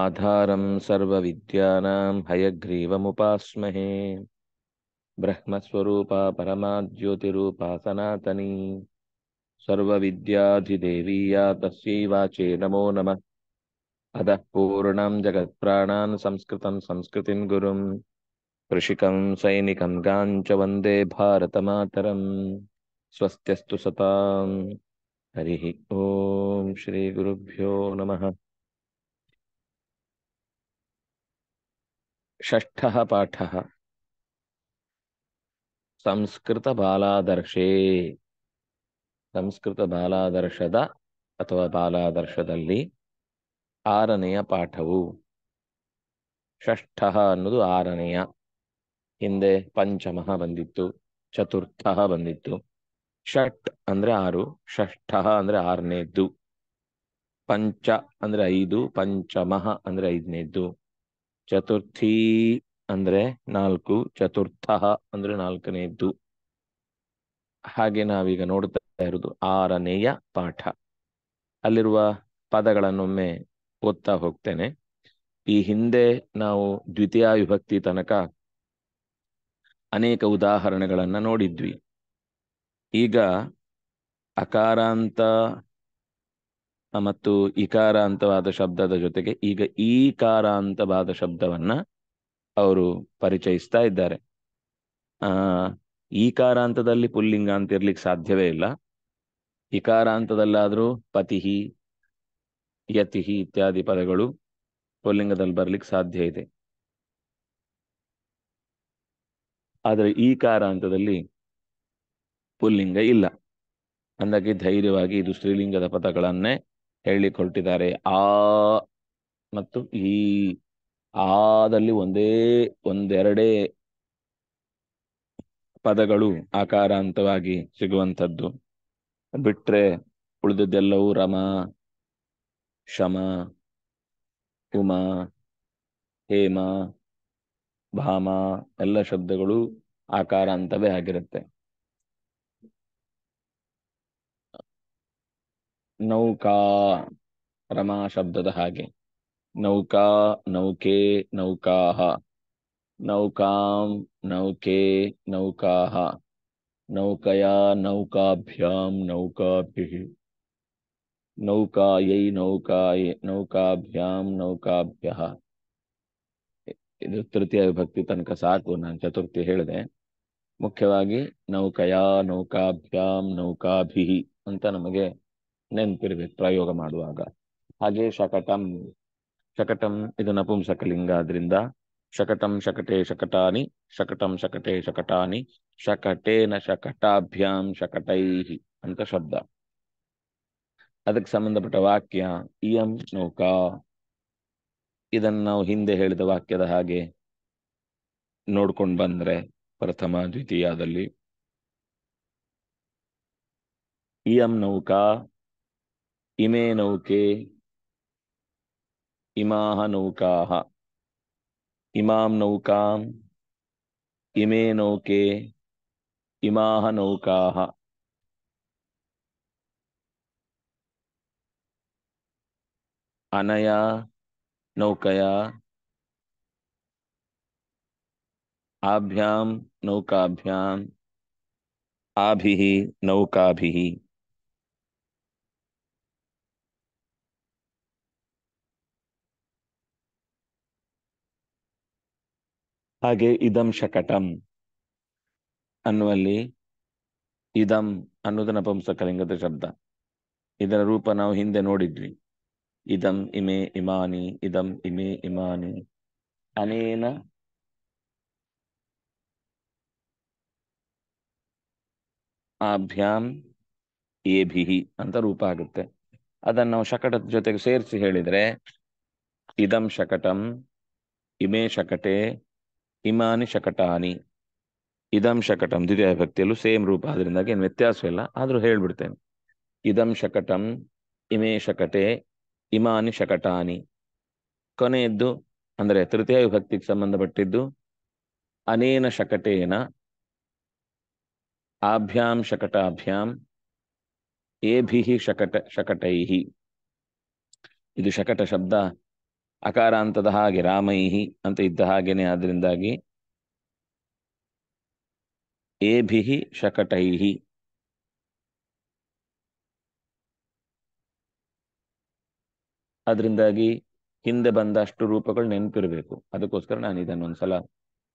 ఆధారం సర్వవిద్యానాం హయగ్రీవముపాస్మహే బ్రహ్మస్వరూపా పరమాజ్యోతిరూపా సనాతనీ సర్వవిద్యాధిదేవీయా తస్యై వాచే నమో నమ అధ పూర్ణం జగత్ప్రాణాన్ సంస్కృతం సంస్కృతిం గురుం కృషికం సైనికం గాంచ వందే భారతమాతరం స్వస్త్యస్తు సతాం हरिः ॐ श्रीगुरुभ्यो नमः षष्ठः पाठः ಪಾಠ ಸಂಸ್ಕೃತ ಬಾಲಾದರ್ಶದ ಅಥವಾ ಬಾಲಾದರ್ಶದಲ್ಲಿ ಆರನೆಯ ಪಾಠವು ಷಷ್ಠ ಅನ್ನೋದು ಆರನೆಯ ಹಿಂದೆ ಪಂಚಮಃ ಬಂದಿತ್ತು ಚತುರ್ಥ ಬಂದಿತ್ತು ಷಟ್ ಅಂದ್ರೆ ಆರು ಷಷ್ಠ ಅಂದ್ರೆ ಆರನೇದ್ದು ಪಂಚ ಅಂದ್ರೆ ಐದು ಪಂಚಮಃ ಅಂದ್ರೆ ಐದನೇದ್ದು ಚತುರ್ಥಿ ಅಂದ್ರೆ ನಾಲ್ಕು ಚತುರ್ಥ ಅಂದ್ರೆ ನಾಲ್ಕನೇದ್ದು ಹಾಗೆ ನಾವೀಗ ನೋಡ್ತಾ ಇರೋದು ಆರನೆಯ ಪಾಠ ಅಲ್ಲಿರುವ ಪದಗಳನ್ನೊಮ್ಮೆ ಓದ್ತಾ ಹೋಗ್ತೇನೆ ಈ ಹಿಂದೆ ನಾವು ದ್ವಿತೀಯ ವಿಭಕ್ತಿ ತನಕ ಅನೇಕ ಉದಾಹರಣೆಗಳನ್ನ ನೋಡಿದ್ವಿ ಈಗ ಅಕಾರಾಂತ ಮತ್ತು ಇಕಾರಾಂತವಾದ ಶಬ್ದದ ಜೊತೆಗೆ ಈಗ ಈಕಾರಾಂತವಾದ ಶಬ್ದವನ್ನ ಅವರು ಪರಿಚಯಿಸ್ತಾ ಇದ್ದಾರೆ ಆ ಈಕಾರಾಂತದಲ್ಲಿ ಪುಲ್ಲಿಂಗ ಅಂತ ಇರ್ಲಿಕ್ಕೆ ಸಾಧ್ಯವೇ ಇಲ್ಲ ಇಕಾರಾಂತದಲ್ಲಾದರೂ ಪತಿಹಿ ಯತಿಹಿ ಇತ್ಯಾದಿ ಪದಗಳು ಪುಲ್ಲಿಂಗದಲ್ಲಿ ಬರ್ಲಿಕ್ಕೆ ಸಾಧ್ಯ ಇದೆ ಆದರೆ ಈಕಾರಾಂತದಲ್ಲಿ ಪುಲ್ಲಿಂಗ ಇಲ್ಲ ಅಂದಾಗಿ ಧೈರ್ಯವಾಗಿ ಇದು ಸ್ತ್ರೀಲಿಂಗದ ಪದಗಳನ್ನೇ ಹೇಳಿಕೊಟ್ಟಿದ್ದಾರೆ ಆ ಮತ್ತು ಈ ಆದಲ್ಲಿ ಒಂದೇ ಒಂದೆರಡೇ ಪದಗಳು ಆಕಾರಾಂತವಾಗಿ ಸಿಗುವಂಥದ್ದು ಬಿಟ್ರೆ ಉಳಿದದ್ದೆಲ್ಲವೂ ರಮ ಶಮ ಉಮ ಹೇಮ ಭಾಮ ಎಲ್ಲ ಶಬ್ದಗಳು ಆಕಾರಾಂತವೇ ಆಗಿರುತ್ತೆ नौका रमा शब्द हागे नौका नौके नौका नौका नौके नौका नौकया नौकाभ्या नौका नौका नौकाय नौकाभ्या नौकाभ्य तृतीय विभक्ति तनक साकु ना चतुर्थी है मुख्यवा नौकया नौकाभ्या नौका अंत नमें ನೆನ್ಪಿರ್ಬೇಕು ಪ್ರಯೋಗ ಮಾಡುವಾಗ ಹಾಗೆ ಶಕಟಂ ಶಕಟಂ ಇದು ನಪುಂಸಕಲಿಂಗ ಆದ್ರಿಂದ ಶಕಟಂ ಶಕಟೆ ಶಕಟಾನಿ ಶಕಟಂ ಶಕಟೆ ಶಕಟಾನಿ ಶಕಟೇನ ಶಕಟಾಭ್ಯಾಂ ಶಕಟೈಹಿ ಅಂತ ಶಬ್ದ ಅದಕ್ಕೆ ಸಂಬಂಧಪಟ್ಟ ವಾಕ್ಯ ಇಯಂ ನೌಕಾ ಇದನ್ನು ನಾವು ಹಿಂದೆ ಹೇಳಿದ ವಾಕ್ಯದ ಹಾಗೆ ನೋಡ್ಕೊಂಡು ಬಂದ್ರೆ ಪ್ರಥಮ ದ್ವಿತೀಯದಲ್ಲಿ ಇಯಂ ನೌಕಾ इमे नौके इमाह नौकाः इमां नौकाम् इमे नौके इमाह नौकाः अनया नौकया आभ्याम नौकाभ्याम आभिः नौकाभिः ಹಾಗೆ ಇದಂ ಶಕಟಂ ಅನ್ನುವಲ್ಲಿ ಇದಂ ಅನ್ನೋದು ನಪುಂಸಕಲಿಂಗದ ಶಬ್ದ ಇದರ ರೂಪ ನಾವು ಹಿಂದೆ ನೋಡಿದ್ವಿ ಇದಂ ಇಮೆ ಇಮಾನಿ ಇದಂ ಇಮೆ ಇಮಾನಿ ಅನೇನ ಆಭ್ಯಾಂ ಏಭಿಹಿ ಅಂತ ರೂಪ ಆಗುತ್ತೆ ಅದನ್ನು ನಾವು ಶಕಟದ ಜೊತೆಗೆ ಸೇರಿಸಿ ಹೇಳಿದರೆ ಇದಂ ಶಕಟಂ ಇಮೇ ಶಕಟೆ ಇಮಾನಿ ಶಕಟಾನಿ ಇದಂ ಶಕಟಂ ದ್ವಿತೀಯ ಭಕ್ತಿಯಲ್ಲೂ ಸೇಮ್ ರೂಪ ಆದ್ರಿಂದಾಗಿ ಏನು ವ್ಯತ್ಯಾಸವಿಲ್ಲ ಆದರೂ ಹೇಳ್ಬಿಡ್ತೇನೆ ಇದಂ ಶಕಟಂ ಇಮೇ ಶಕಟೆ ಇಮಾನಿ ಶಕಟಾನಿ ಕೊನೆಯದ್ದು ಅಂದರೆ ತೃತೀಯ ವಿಭಕ್ತಿಗೆ ಸಂಬಂಧಪಟ್ಟಿದ್ದು ಅನೇನ ಶಕಟೇನ ಆಭ್ಯಾಂ ಶಕಟಾಭ್ಯಾಂ ಏಭಿಹಿ ಶಕಟ ಶಕಟೈಹಿ ಇದು ಶಕಟ ಶಬ್ದ ಅಕಾರ ಅಂತದ ಹಾಗೆ ರಾಮೈಹಿ ಅಂತ ಇದ್ದ ಹಾಗೇನೆ ಆದ್ರಿಂದಾಗಿ ಏಭಿಹಿ ಶಕಟೈಹಿ ಅದರಿಂದಾಗಿ ಹಿಂದೆ ಬಂದ ಅಷ್ಟು ರೂಪಗಳು ನೆನಪಿರಬೇಕು ಅದಕ್ಕೋಸ್ಕರ ನಾನು ಇದನ್ನೊಂದ್ಸಲ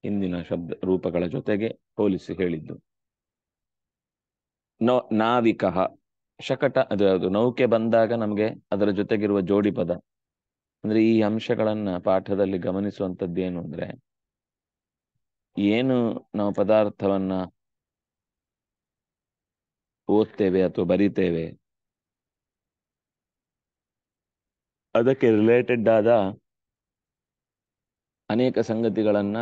ಹಿಂದಿನ ಶಬ್ದ ರೂಪಗಳ ಜೊತೆಗೆ ಹೋಲಿಸಿ ಹೇಳಿದ್ದು ನೋ ನಾವಿಕಃ ಶಕಟ ಅದು ನೌಕೆ ಬಂದಾಗ ನಮಗೆ ಅದರ ಜೊತೆಗಿರುವ ಜೋಡಿ ಪದ ಅಂದ್ರೆ ಈ ಅಂಶಗಳನ್ನ ಪಾಠದಲ್ಲಿ ಗಮನಿಸುವಂಥದ್ದೇನು ಅಂದ್ರೆ ಏನು ನಾವು ಪದಾರ್ಥವನ್ನ ಓದ್ತೇವೆ ಅಥವಾ ಬರಿತೇವೆ ಅದಕ್ಕೆ ರಿಲೇಟೆಡ್ ಆದ ಅನೇಕ ಸಂಗತಿಗಳನ್ನ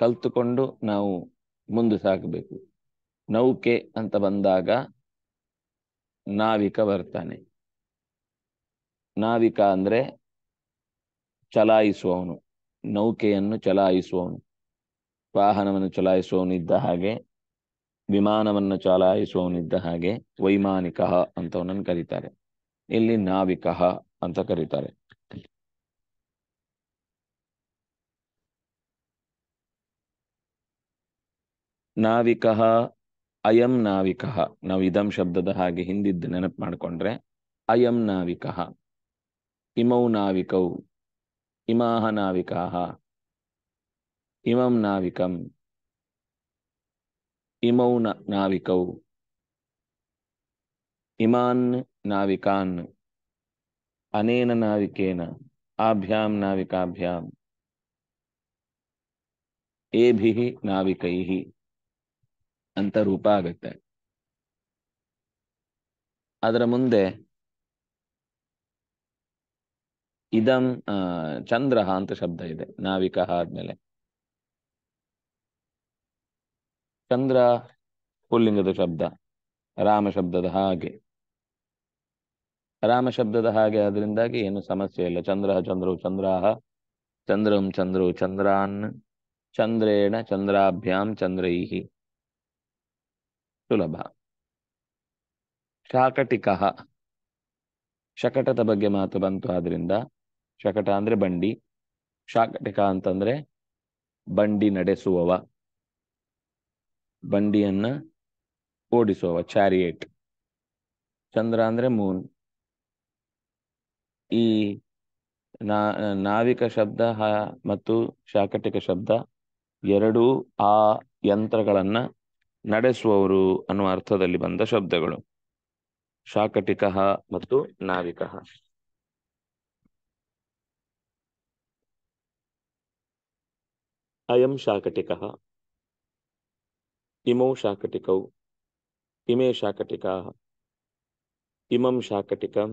ಕಲ್ತುಕೊಂಡು ನಾವು ಮುಂದೆ ಸಾಕಬೇಕು ನೌಕೆ ಅಂತ ಬಂದಾಗ ನಾವಿಕ ಬರ್ತಾನೆ ನಾವಿಕ ಅಂದ್ರೆ ಚಲಾಯಿಸುವವನು ನೌಕೆಯನ್ನು ಚಲಾಯಿಸುವವನು ವಾಹನವನ್ನು ಚಲಾಯಿಸುವವನಿದ್ದ ಹಾಗೆ ವಿಮಾನವನ್ನು ಚಲಾಯಿಸುವವನಿದ್ದ ಹಾಗೆ ವೈಮಾನಿಕ ಅಂತವನನ್ನು ಕರೀತಾರೆ ಇಲ್ಲಿ ನಾವಿಕ ಅಂತ ಕರೀತಾರೆ ನಾವಿಕ ಅಯಂ ನಾವಿಕ ನಾವು ಇದಂ ಶಬ್ದದ ಹಾಗೆ ಹಿಂದಿದ್ದು ನೆನಪು ಮಾಡಿಕೊಂಡ್ರೆ ಅಯಂ ನಾವಿಕ इमौ नाविकौ इमाः नाविकाः इमं नाविकम् इमौ नाविकौ इमान् नाविकान् अनेन नाविकेन आभ्यां नाविकाभ्याम् एभिः नाविकैः ಅಂತ ರೂಪ ಆಗುತ್ತೆ ಅದರ ಇದಂ ಚಂದ್ರ ಅಂತ ಶಬ್ದ ಇದೆ ನಾವಿಕ ಆದ್ಮೇಲೆ ಚಂದ್ರ ಪುಲ್ಲಿಂಗದ ಶಬ್ದ ರಾಮ ಶಬ್ದದ ಹಾಗೆ ರಾಮ ಶಬ್ದದ ಹಾಗೆ ಅದರಿಂದಾಗಿ ಏನು ಸಮಸ್ಯೆ ಇಲ್ಲ ಚಂದ್ರ ಚಂದ್ರು ಚಂದ್ರಾಹ ಚಂದ್ರಂ ಚಂದ್ರು ಚಂದ್ರಾನ್ ಚಂದ್ರೇಣ ಚಂದ್ರಾಭ್ಯಾಂ ಚಂದ್ರೈಹಿ ಸುಲಭ ಶಾಕಟಿಕ ಶಕಟದ ಬಗ್ಗೆ ಮಾತು ಬಂತು ಆದ್ರಿಂದ ಶಕಟ ಅಂದ್ರೆ ಬಂಡಿ ಶಾಕಟಿಕ ಅಂತಂದ್ರೆ ಬಂಡಿ ನಡೆಸುವವ ಬಂಡಿಯನ್ನ ಓಡಿಸುವವ ಚಾರಿಯೇಟ್ ಚಂದ್ರ ಅಂದ್ರೆ ಮೂನ್ ಈ ನಾ ನಾವಿಕ ಶಬ್ದ ಮತ್ತು ಶಾಕಟಿಕ ಶಬ್ದ ಎರಡೂ ಆ ಯಂತ್ರಗಳನ್ನ ನಡೆಸುವವರು ಅನ್ನುವ ಅರ್ಥದಲ್ಲಿ ಬಂದ ಶಬ್ದಗಳು ಶಾಕಟಿಕ ಮತ್ತು ನಾವಿಕ අයම් ශාකටිකහ ඉමෝ ශාකටිකව් ඉමේ ශාකටිකාහ ඉමම් ශාකටිකම්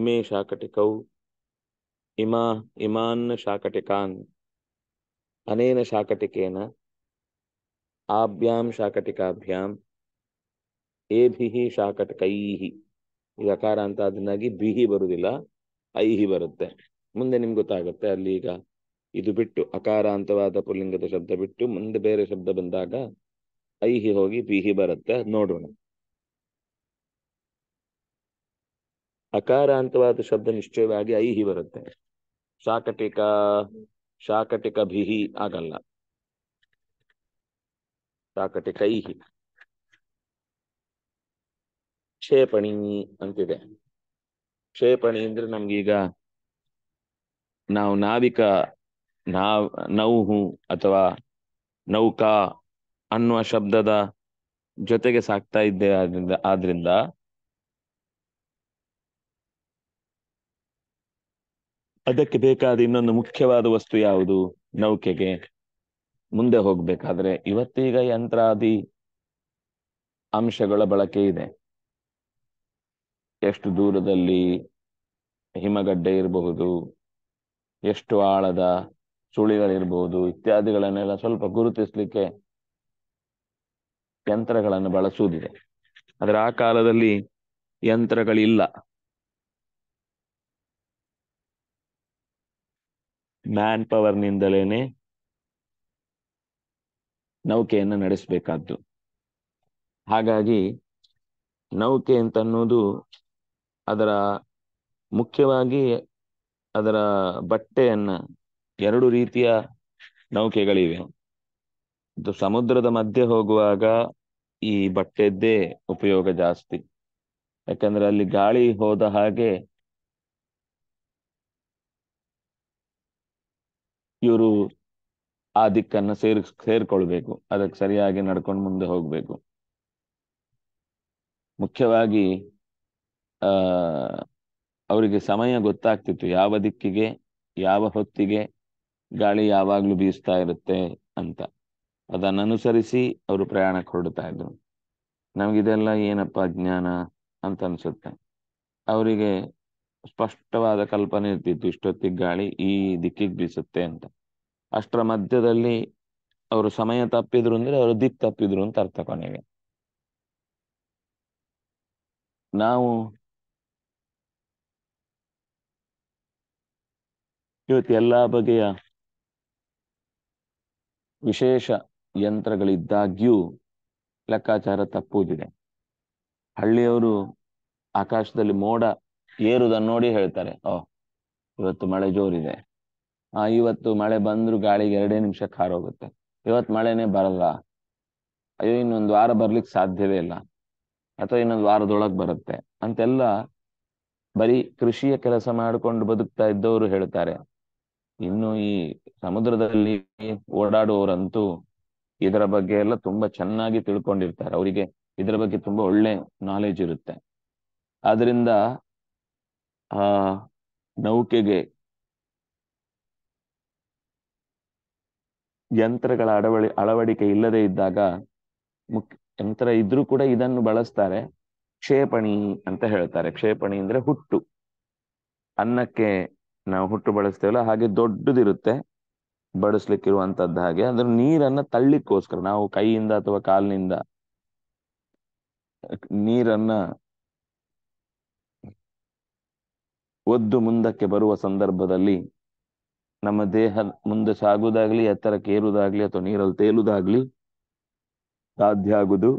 ඉමේ ශාකටිකව් ඉමා ඉමාන්න ශාකටිකාන් අනේන ශාකටිකේන ආභ්‍යාම් ශාකටිකාභ්‍යාම් ඒභිහි ಶಾಕಟಕೈಹಿ ಈಗ ಅಕಾರಾಂತ ಅದನ್ನಾಗಿ ಬಿಹಿ ಬರುವುದಿಲ್ಲ ಐಹಿ ಬರುತ್ತೆ ಮುಂದೆ ನಿಮ್ಗೆ ಗೊತ್ತಾಗುತ್ತೆ ಅಲ್ಲಿ ಈಗ ಇದು ಬಿಟ್ಟು ಅಕಾರಾಂತವಾದ ಪುಲ್ಲಿಂಗದ ಶಬ್ದ ಬಿಟ್ಟು ಮುಂದೆ ಬೇರೆ ಶಬ್ದ ಬಂದಾಗ ಐಹಿ ಹೋಗಿ ಪಿಹಿ ಬರುತ್ತೆ ನೋಡೋಣ ಅಕಾರಾಂತವಾದ ಶಬ್ದ ನಿಶ್ಚಯವಾಗಿ ಐಹಿ ಬರುತ್ತೆ ಶಾಕಟಿಕ ಶಾಕಟಿಕ ಬಿಹಿ ಆಗಲ್ಲ ಶಾಕಟಿಕ ಐಹಿ ಕ್ಷೇಪಣಿ ಅಂತಿದೆ ಕ್ಷೇಪಣಿ ಅಂದ್ರೆ ನಮ್ಗೀಗ ನಾವು ನಾವಿಕ ನಾವ್ ನೌಹು ಅಥವಾ ನೌಕಾ ಅನ್ನುವ ಶಬ್ದದ ಜೊತೆಗೆ ಸಾಕ್ತಾ ಇದ್ದೆ ಆದ್ರಿಂದ ಆದ್ರಿಂದ ಅದಕ್ಕೆ ಬೇಕಾದ ಇನ್ನೊಂದು ಮುಖ್ಯವಾದ ವಸ್ತು ಯಾವುದು ನೌಕೆಗೆ ಮುಂದೆ ಹೋಗ್ಬೇಕಾದ್ರೆ ಇವತ್ತೀಗ ಯಂತ್ರಾದಿ ಅಂಶಗಳ ಬಳಕೆ ಇದೆ ಎಷ್ಟು ದೂರದಲ್ಲಿ ಹಿಮಗಡ್ಡೆ ಇರಬಹುದು ಎಷ್ಟು ಆಳದ ಸುಳಿಗಳಿರ್ಬೋದು ಇತ್ಯಾದಿಗಳನ್ನೆಲ್ಲ ಸ್ವಲ್ಪ ಗುರುತಿಸ್ಲಿಕ್ಕೆ ಯಂತ್ರಗಳನ್ನು ಬಳಸುವುದಿದೆ ಆದ್ರೆ ಆ ಕಾಲದಲ್ಲಿ ಯಂತ್ರಗಳಿಲ್ಲ ಮ್ಯಾನ್ ಪವರ್ನಿಂದಲೇನೆ ನೌಕೆಯನ್ನು ನಡೆಸಬೇಕಾದ್ದು ಹಾಗಾಗಿ ನೌಕೆ ಅಂತ ಅನ್ನೋದು ಅದರ ಮುಖ್ಯವಾಗಿ ಅದರ ಬಟ್ಟೆಯನ್ನ ಎರಡು ರೀತಿಯ ನೌಕೆಗಳಿವೆ ಸಮುದ್ರದ ಮಧ್ಯೆ ಹೋಗುವಾಗ ಈ ಬಟ್ಟೆದ್ದೇ ಉಪಯೋಗ ಜಾಸ್ತಿ ಯಾಕಂದ್ರೆ ಅಲ್ಲಿ ಗಾಳಿ ಹೋದ ಹಾಗೆ ಇವರು ಆ ದಿಕ್ಕನ್ನ ಸೇರ್ ಸೇರ್ಕೊಳ್ಬೇಕು ಅದಕ್ಕೆ ಸರಿಯಾಗಿ ನಡ್ಕೊಂಡು ಮುಂದೆ ಹೋಗ್ಬೇಕು ಮುಖ್ಯವಾಗಿ ಅವರಿಗೆ ಸಮಯ ಗೊತ್ತಾಗ್ತಿತ್ತು ಯಾವ ದಿಕ್ಕಿಗೆ ಯಾವ ಹೊತ್ತಿಗೆ ಗಾಳಿ ಯಾವಾಗ್ಲೂ ಬೀಸ್ತಾ ಇರುತ್ತೆ ಅಂತ ಅದನ್ನನುಸರಿಸಿ ಅವರು ಪ್ರಯಾಣಕ್ಕೆ ಹೊರಡ್ತಾ ಇದ್ರು ನಮ್ಗಿದೆಲ್ಲ ಏನಪ್ಪ ಜ್ಞಾನ ಅಂತ ಅನ್ಸುತ್ತೆ ಅವರಿಗೆ ಸ್ಪಷ್ಟವಾದ ಕಲ್ಪನೆ ಇರ್ತಿತ್ತು ಇಷ್ಟೊತ್ತಿಗೆ ಗಾಳಿ ಈ ದಿಕ್ಕಿಗೆ ಬೀಸುತ್ತೆ ಅಂತ ಅಷ್ಟರ ಮಧ್ಯದಲ್ಲಿ ಅವರು ಸಮಯ ತಪ್ಪಿದ್ರು ಅಂದ್ರೆ ಅವರು ದಿಕ್ ತಪ್ಪಿದ್ರು ಅಂತ ಅರ್ಥ ಕೊನೆಗೆ ನಾವು ಇವತ್ತು ಎಲ್ಲಾ ಬಗೆಯ ವಿಶೇಷ ಯಂತ್ರಗಳಿದ್ದಾಗ್ಯೂ ಲೆಕ್ಕಾಚಾರ ತಪ್ಪುದಿದೆ ಹಳ್ಳಿಯವರು ಆಕಾಶದಲ್ಲಿ ಮೋಡ ಏರುದನ್ನ ನೋಡಿ ಹೇಳ್ತಾರೆ ಓ ಇವತ್ತು ಮಳೆ ಜೋರಿದೆ ಆ ಇವತ್ತು ಮಳೆ ಬಂದ್ರು ಗಾಳಿಗೆ ಎರಡೇ ನಿಮಿಷ ಖಾರ ಹೋಗುತ್ತೆ ಇವತ್ತು ಮಳೆನೇ ಬರಲ್ಲ ಅಯ್ಯೋ ಇನ್ನೊಂದು ವಾರ ಬರ್ಲಿಕ್ಕೆ ಸಾಧ್ಯವೇ ಇಲ್ಲ ಅಥವಾ ಇನ್ನೊಂದು ವಾರದೊಳಗೆ ಬರುತ್ತೆ ಅಂತೆಲ್ಲ ಬರೀ ಕೃಷಿಯ ಕೆಲಸ ಮಾಡಿಕೊಂಡು ಬದುಕ್ತಾ ಇದ್ದವರು ಹೇಳ್ತಾರೆ ಇನ್ನು ಈ ಸಮುದ್ರದಲ್ಲಿ ಓಡಾಡುವವರಂತೂ ಇದರ ಬಗ್ಗೆ ಎಲ್ಲ ತುಂಬಾ ಚೆನ್ನಾಗಿ ತಿಳ್ಕೊಂಡಿರ್ತಾರೆ ಅವರಿಗೆ ಇದರ ಬಗ್ಗೆ ತುಂಬಾ ಒಳ್ಳೆ ನಾಲೆಜ್ ಇರುತ್ತೆ ಆದ್ರಿಂದ ಆ ನೌಕೆಗೆ ಯಂತ್ರಗಳ ಅಳವಡಿ ಅಳವಡಿಕೆ ಇಲ್ಲದೆ ಇದ್ದಾಗ ಮುಖ್ಯ ಯಂತ್ರ ಇದ್ರೂ ಕೂಡ ಇದನ್ನು ಬಳಸ್ತಾರೆ ಕ್ಷೇಪಣಿ ಅಂತ ಹೇಳ್ತಾರೆ ಕ್ಷೇಪಣಿ ಅಂದ್ರೆ ಹುಟ್ಟು ಅನ್ನಕ್ಕೆ ನಾವು ಹುಟ್ಟು ಬಳಸ್ತೇವಲ್ಲ ಹಾಗೆ ದೊಡ್ಡದಿರುತ್ತೆ ಬಡಿಸ್ಲಿಕ್ಕಿರುವಂತದ್ದು ಹಾಗೆ ಅದ್ರ ನೀರನ್ನ ತಳ್ಳಿಕ್ಕೋಸ್ಕರ ನಾವು ಕೈಯಿಂದ ಅಥವಾ ಕಾಲಿನಿಂದ ನೀರನ್ನ ಒದ್ದು ಮುಂದಕ್ಕೆ ಬರುವ ಸಂದರ್ಭದಲ್ಲಿ ನಮ್ಮ ದೇಹ ಮುಂದೆ ಸಾಗುದಾಗ್ಲಿ ಎತ್ತರಕ್ಕೆ ಕೇರುದಾಗ್ಲಿ ಅಥವಾ ನೀರಲ್ಲಿ ತೇಲುದಾಗ್ಲಿ ಸಾಧ್ಯ ಆಗುದು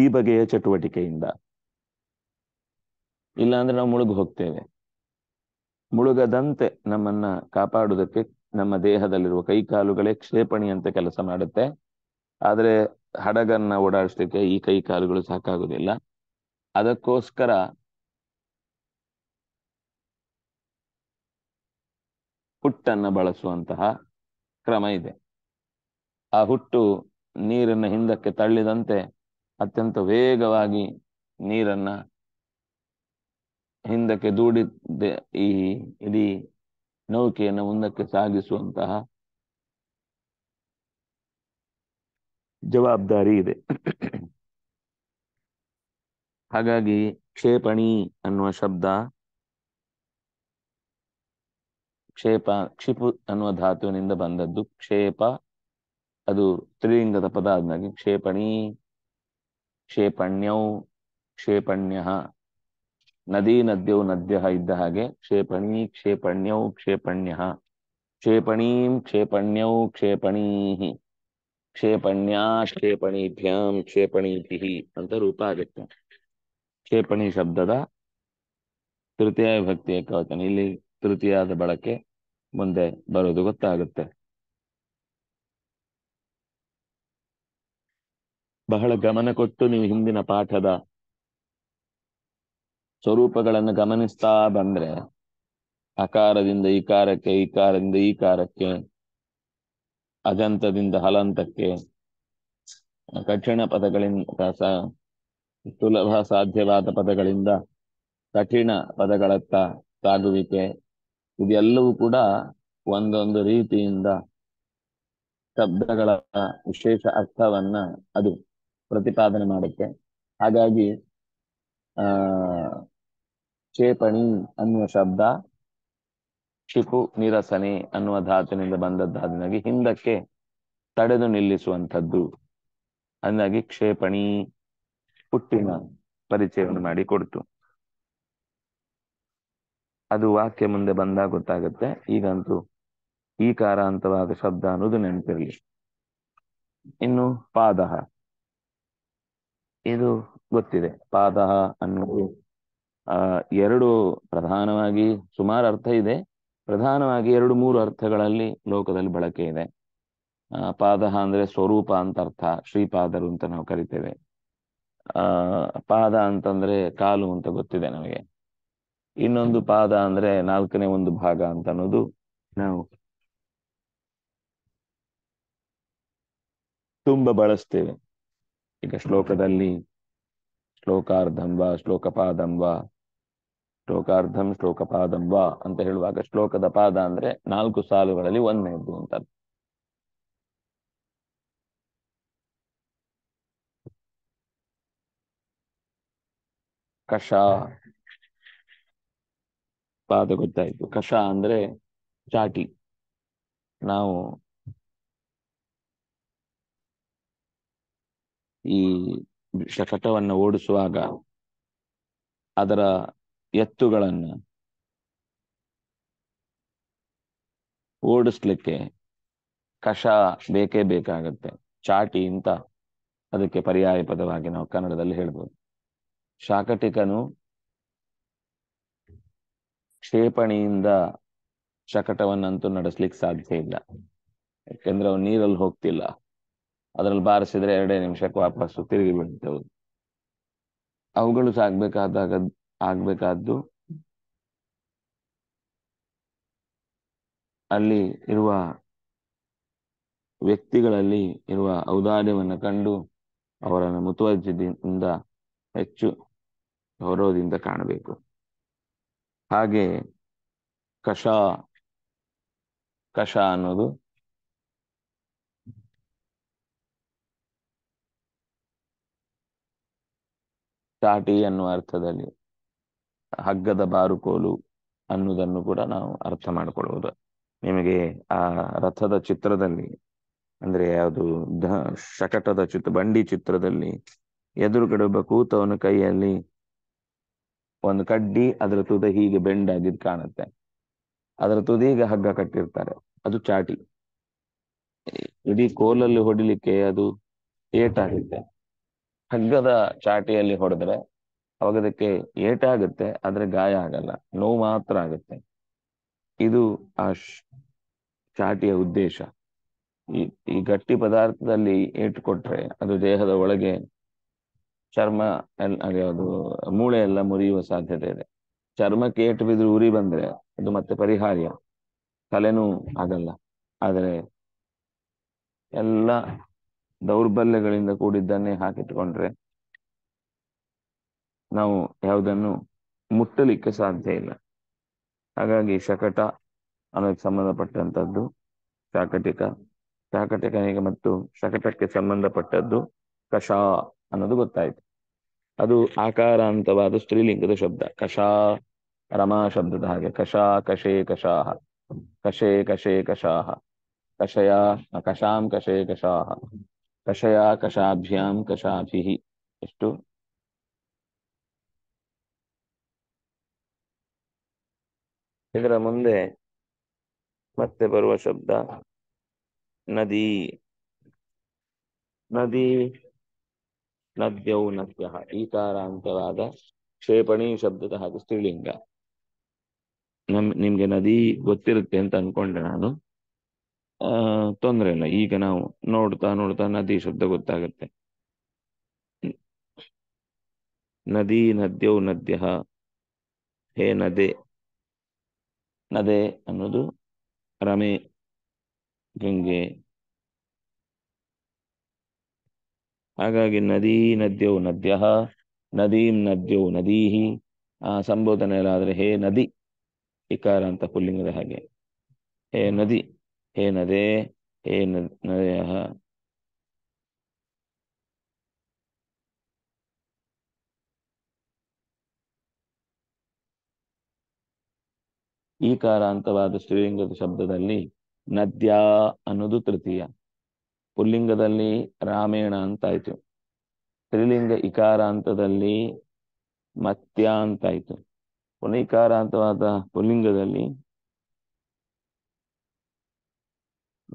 ಈ ಬಗೆಯ ಚಟುವಟಿಕೆಯಿಂದ ಇಲ್ಲಾಂದ್ರೆ ನಾವು ಮುಳುಗು ಹೋಗ್ತೇವೆ ಮುಳುಗದಂತೆ ನಮ್ಮನ್ನ ಕಾಪಾಡುವುದಕ್ಕೆ ನಮ್ಮ ದೇಹದಲ್ಲಿರುವ ಕೈಕಾಲುಗಳೇ ಕಾಲುಗಳೇ ಕ್ಷೇಪಣಿಯಂತೆ ಕೆಲಸ ಮಾಡುತ್ತೆ ಆದ್ರೆ ಹಡಗನ್ನ ಓಡಾಡಿಸ್ಲಿಕ್ಕೆ ಈ ಕೈ ಕಾಲುಗಳು ಸಾಕಾಗುದಿಲ್ಲ ಅದಕ್ಕೋಸ್ಕರ ಹುಟ್ಟನ್ನ ಬಳಸುವಂತಹ ಕ್ರಮ ಇದೆ ಆ ಹುಟ್ಟು ನೀರನ್ನ ಹಿಂದಕ್ಕೆ ತಳ್ಳಿದಂತೆ ಅತ್ಯಂತ ವೇಗವಾಗಿ ನೀರನ್ನ ಹಿಂದಕ್ಕೆ ದೂಡಿದ್ದ ಈ ಇಡೀ ನೌಕೆಯನ್ನು ಮುಂದಕ್ಕೆ ಸಾಗಿಸುವಂತಹ ಜವಾಬ್ದಾರಿ ಇದೆ ಹಾಗಾಗಿ ಕ್ಷೇಪಣಿ ಅನ್ನುವ ಶಬ್ದ ಕ್ಷೇಪ ಕ್ಷಿಪು ಅನ್ನುವ ಧಾತುವಿನಿಂದ ಬಂದದ್ದು ಕ್ಷೇಪ ಅದು ತ್ರಿಲಿಂಗದ ಪದ ಆದ್ಮಾಗಿ ಕ್ಷೇಪಣಿ ಕ್ಷೇಪಣ್ಯೌ ಕ್ಷೇಪಣ್ಯ ನದಿ ನದ್ಯವು ನದ್ಯ ಇದ್ದ ಹಾಗೆ ಕ್ಷೇಪಣಿ ಕ್ಷೇಪಣ್ಯೌ ಕ್ಷೇಪಣ್ಯ ಕ್ಷೇಪಣೀಂ ಕ್ಷೇಪಣ್ಯೌ ಕ್ಷೇಪಣೀ ಕ್ಷೇಪಣ್ಯಾ ಕ್ಷೇಪಣೀಭ್ಯಾಂ ಕ್ಷೇಪಣೀಭಿ ಅಂತ ರೂಪ ಆಗುತ್ತೆ ಕ್ಷೇಪಣಿ ಶಬ್ದದ ತೃತೀಯ ವಿಭಕ್ತಿ ಏಕವಚನ ಇಲ್ಲಿ ತೃತೀಯಾದ ಬಳಕೆ ಮುಂದೆ ಬರೋದು ಗೊತ್ತಾಗುತ್ತೆ ಬಹಳ ಗಮನ ಕೊಟ್ಟು ನೀವು ಹಿಂದಿನ ಪಾಠದ ಸ್ವರೂಪಗಳನ್ನು ಗಮನಿಸ್ತಾ ಬಂದ್ರೆ ಅಕಾರದಿಂದ ಈಕಾರಕ್ಕೆ ಈಕಾರದಿಂದ ಈಕಾರಕ್ಕೆ ಅಜಂತದಿಂದ ಹಲಂತಕ್ಕೆ ಕಠಿಣ ಪದಗಳಿಂದ ಸುಲಭ ಸಾಧ್ಯವಾದ ಪದಗಳಿಂದ ಕಠಿಣ ಪದಗಳತ್ತ ಸಾಗುವಿಕೆ ಇದೆಲ್ಲವೂ ಕೂಡ ಒಂದೊಂದು ರೀತಿಯಿಂದ ಶಬ್ದಗಳ ವಿಶೇಷ ಅರ್ಥವನ್ನ ಅದು ಪ್ರತಿಪಾದನೆ ಮಾಡುತ್ತೆ ಹಾಗಾಗಿ ಆ ಕ್ಷೇಪಣಿ ಅನ್ನುವ ಶಬ್ದ ಕ್ಷಿಪು ನಿರಸನೆ ಅನ್ನುವ ಧಾತಿನಿಂದ ಬಂದದ್ದಾದನಾಗಿ ಹಿಂದಕ್ಕೆ ತಡೆದು ನಿಲ್ಲಿಸುವಂಥದ್ದು ಅಂದಾಗಿ ಕ್ಷೇಪಣಿ ಹುಟ್ಟಿನ ಪರಿಚಯವನ್ನು ಮಾಡಿ ಕೊಡ್ತು ಅದು ವಾಕ್ಯ ಮುಂದೆ ಬಂದಾಗ ಗೊತ್ತಾಗುತ್ತೆ ಈಗಂತೂ ಈ ಕಾರಾಂತವಾದ ಶಬ್ದ ಅನ್ನೋದು ನೆನಪಿರಲಿ ಇನ್ನು ಪಾದ ಇದು ಗೊತ್ತಿದೆ ಪಾದ ಅನ್ನೋದು ಎರಡು ಪ್ರಧಾನವಾಗಿ ಸುಮಾರು ಅರ್ಥ ಇದೆ ಪ್ರಧಾನವಾಗಿ ಎರಡು ಮೂರು ಅರ್ಥಗಳಲ್ಲಿ ಲೋಕದಲ್ಲಿ ಬಳಕೆ ಇದೆ ಆ ಪಾದ ಅಂದ್ರೆ ಸ್ವರೂಪ ಅಂತ ಅರ್ಥ ಶ್ರೀಪಾದರು ಅಂತ ನಾವು ಕರಿತೇವೆ ಆ ಪಾದ ಅಂತಂದ್ರೆ ಕಾಲು ಅಂತ ಗೊತ್ತಿದೆ ನಮಗೆ ಇನ್ನೊಂದು ಪಾದ ಅಂದ್ರೆ ನಾಲ್ಕನೇ ಒಂದು ಭಾಗ ಅಂತ ಅನ್ನೋದು ನಾವು ತುಂಬ ಬಳಸ್ತೇವೆ ಈಗ ಶ್ಲೋಕದಲ್ಲಿ ಶ್ಲೋಕಾರ್ಧಂಬ ಶ್ಲೋಕಪಾದಂಬ ಶ್ಲೋಕಾರ್ಧಂ ಶ್ಲೋಕ ಪಾದಂ ವಾ ಅಂತ ಹೇಳುವಾಗ ಶ್ಲೋಕದ ಪಾದ ಅಂದ್ರೆ ನಾಲ್ಕು ಸಾಲುಗಳಲ್ಲಿ ಒಂದನೇದ್ದು ಅಂತ ಕಷ ಪಾದ ಗೊತ್ತಾಯ್ತು ಕಷ ಅಂದ್ರೆ ಚಾಟಿ ನಾವು ಈ ಶಕಟವನ್ನು ಓಡಿಸುವಾಗ ಅದರ ಎತ್ತುಗಳನ್ನ ಓಡಿಸ್ಲಿಕ್ಕೆ ಕಷ ಬೇಕೇ ಬೇಕಾಗತ್ತೆ ಚಾಟಿ ಅಂತ ಅದಕ್ಕೆ ಪರ್ಯಾಯ ಪದವಾಗಿ ನಾವು ಕನ್ನಡದಲ್ಲಿ ಹೇಳ್ಬೋದು ಶಾಕಟಿಕನು ಕ್ಷೇಪಣಿಯಿಂದ ಶಕಟವನ್ನಂತೂ ನಡೆಸ್ಲಿಕ್ಕೆ ಸಾಧ್ಯ ಇಲ್ಲ ಯಾಕೆಂದ್ರೆ ಅವ್ನು ನೀರಲ್ಲಿ ಹೋಗ್ತಿಲ್ಲ ಅದ್ರಲ್ಲಿ ಬಾರಿಸಿದ್ರೆ ಎರಡೇ ನಿಮಿಷಕ್ಕೆ ವಾಪಸ್ಸು ತಿರುಗಿ ಬೀಳ್ತೇವೆ ಅವುಗಳು ಸಾಗ್ಬೇಕಾದಾಗ ಆಗ್ಬೇಕಾದ್ದು ಅಲ್ಲಿ ಇರುವ ವ್ಯಕ್ತಿಗಳಲ್ಲಿ ಇರುವ ಔದಾರ್ಯವನ್ನು ಕಂಡು ಅವರನ್ನು ಮುತುವರ್ಜಿದಿಂದ ಹೆಚ್ಚು ಗೌರವದಿಂದ ಕಾಣಬೇಕು ಹಾಗೆ ಕಷ ಕಷ ಅನ್ನೋದು ಚಾಟಿ ಅನ್ನುವ ಅರ್ಥದಲ್ಲಿ ಹಗ್ಗದ ಬಾರುಕೋಲು ಅನ್ನುವುದನ್ನು ಕೂಡ ನಾವು ಅರ್ಥ ಮಾಡಿಕೊಳ್ಳುವುದು ನಿಮಗೆ ಆ ರಥದ ಚಿತ್ರದಲ್ಲಿ ಅಂದ್ರೆ ಯಾವುದು ಶಕಟದ ಚಿತ್ರ ಬಂಡಿ ಚಿತ್ರದಲ್ಲಿ ಎದುರುಗಡೆ ಒಬ್ಬ ಕೂತವನ ಕೈಯಲ್ಲಿ ಒಂದು ಕಡ್ಡಿ ಅದರ ತುದಿ ಹೀಗೆ ಬೆಂಡಾಗಿದ್ ಕಾಣುತ್ತೆ ಅದರ ಈಗ ಹಗ್ಗ ಕಟ್ಟಿರ್ತಾರೆ ಅದು ಚಾಟಿ ಇಡೀ ಕೋಲಲ್ಲಿ ಹೊಡಿಲಿಕ್ಕೆ ಅದು ಏಟಾಗುತ್ತೆ ಹಗ್ಗದ ಚಾಟಿಯಲ್ಲಿ ಹೊಡೆದ್ರೆ ಅವಾಗ ಅದಕ್ಕೆ ಏಟಾಗುತ್ತೆ ಆದ್ರೆ ಗಾಯ ಆಗಲ್ಲ ನೋವು ಮಾತ್ರ ಆಗುತ್ತೆ ಇದು ಆ ಚಾಟಿಯ ಉದ್ದೇಶ ಈ ಈ ಗಟ್ಟಿ ಪದಾರ್ಥದಲ್ಲಿ ಏಟು ಕೊಟ್ರೆ ಅದು ದೇಹದ ಒಳಗೆ ಚರ್ಮ ಅದು ಮೂಳೆ ಎಲ್ಲ ಮುರಿಯುವ ಸಾಧ್ಯತೆ ಇದೆ ಚರ್ಮಕ್ಕೆ ಏಟು ಬಿದ್ರೆ ಉರಿ ಬಂದ್ರೆ ಅದು ಮತ್ತೆ ಪರಿಹಾರ್ಯ ತಲೆನೂ ಆಗಲ್ಲ ಆದರೆ ಎಲ್ಲ ದೌರ್ಬಲ್ಯಗಳಿಂದ ಕೂಡಿದ್ದನ್ನೇ ಹಾಕಿಟ್ಕೊಂಡ್ರೆ ನಾವು ಯಾವುದನ್ನು ಮುಟ್ಟಲಿಕ್ಕೆ ಸಾಧ್ಯ ಇಲ್ಲ ಹಾಗಾಗಿ ಶಕಟ ಅನ್ನೋದಕ್ಕೆ ಸಂಬಂಧಪಟ್ಟಂಥದ್ದು ಶಾಕಟಿಕ ಶಾಕಟಿಕನಿಗೆ ಮತ್ತು ಶಕಟಕ್ಕೆ ಸಂಬಂಧಪಟ್ಟದ್ದು ಕಷಾ ಅನ್ನೋದು ಗೊತ್ತಾಯ್ತು ಅದು ಆಕಾರಾಂತವಾದ ಸ್ತ್ರೀಲಿಂಗದ ಶಬ್ದ ಕಷಾ ರಮಾ ಶಬ್ದದ ಹಾಗೆ ಕಷಾ ಕಷೇ ಕಷಾಹ ಕಷೇ ಕಷೇ ಕಷಾಹ ಕಷಯ ಕಷಾಂ ಕಷೇ ಕಷಾಹ ಕಷಯ ಕಷಾಭ್ಯಾಂ ಕಷಾಭಿ ಎಷ್ಟು ಇದರ ಮುಂದೆ ಮತ್ತೆ ಬರುವ ಶಬ್ದ ನದಿ ನದಿ ನದ್ಯೌ ನದ್ಯ ಈಕಾರಾಂತವಾದ ಕ್ಷೇಪಣಿ ಶಬ್ದದ ಹಾಗೂ ಸ್ತ್ರೀಲಿಂಗ ನಮ್ ನಿಮ್ಗೆ ನದಿ ಗೊತ್ತಿರುತ್ತೆ ಅಂತ ಅನ್ಕೊಂಡೆ ನಾನು ಆ ತೊಂದ್ರೆ ಇಲ್ಲ ಈಗ ನಾವು ನೋಡ್ತಾ ನೋಡ್ತಾ ನದಿ ಶಬ್ದ ಗೊತ್ತಾಗುತ್ತೆ ನದಿ ನದ್ಯೌ ನದ್ಯ ಹೇ ನದೆ ನದೆ ಅನ್ನೋದು ರಮೆ ಗಂಗೆ ಹಾಗಾಗಿ ನದಿ ನದ್ಯೋ ನದ್ಯ ನದೀಂ ನದ್ಯೋ ನದೀಹಿ ಆ ಸಂಬೋಧನೆ ಹೇ ನದಿ ಇಕಾರ ಅಂತ ಪುಲ್ಲಿಂಗದ ಹಾಗೆ ಹೇ ನದಿ ಹೇ ನದೇ ಹೇ ನದಿಯ ಈ ಕಾರಾಂತವಾದ ಸ್ತ್ರೀಲಿಂಗದ ಶಬ್ದದಲ್ಲಿ ನದ್ಯಾ ಅನ್ನೋದು ತೃತೀಯ ಪುಲ್ಲಿಂಗದಲ್ಲಿ ರಾಮೇಣ ಅಂತಾಯ್ತು ಸ್ತ್ರೀಲಿಂಗ ಇಕಾರಾಂತದಲ್ಲಿ ಮತ್ಯ ಅಂತಾಯ್ತು ಪುನೀಕಾರಾಂತವಾದ ಪುಲ್ಲಿಂಗದಲ್ಲಿ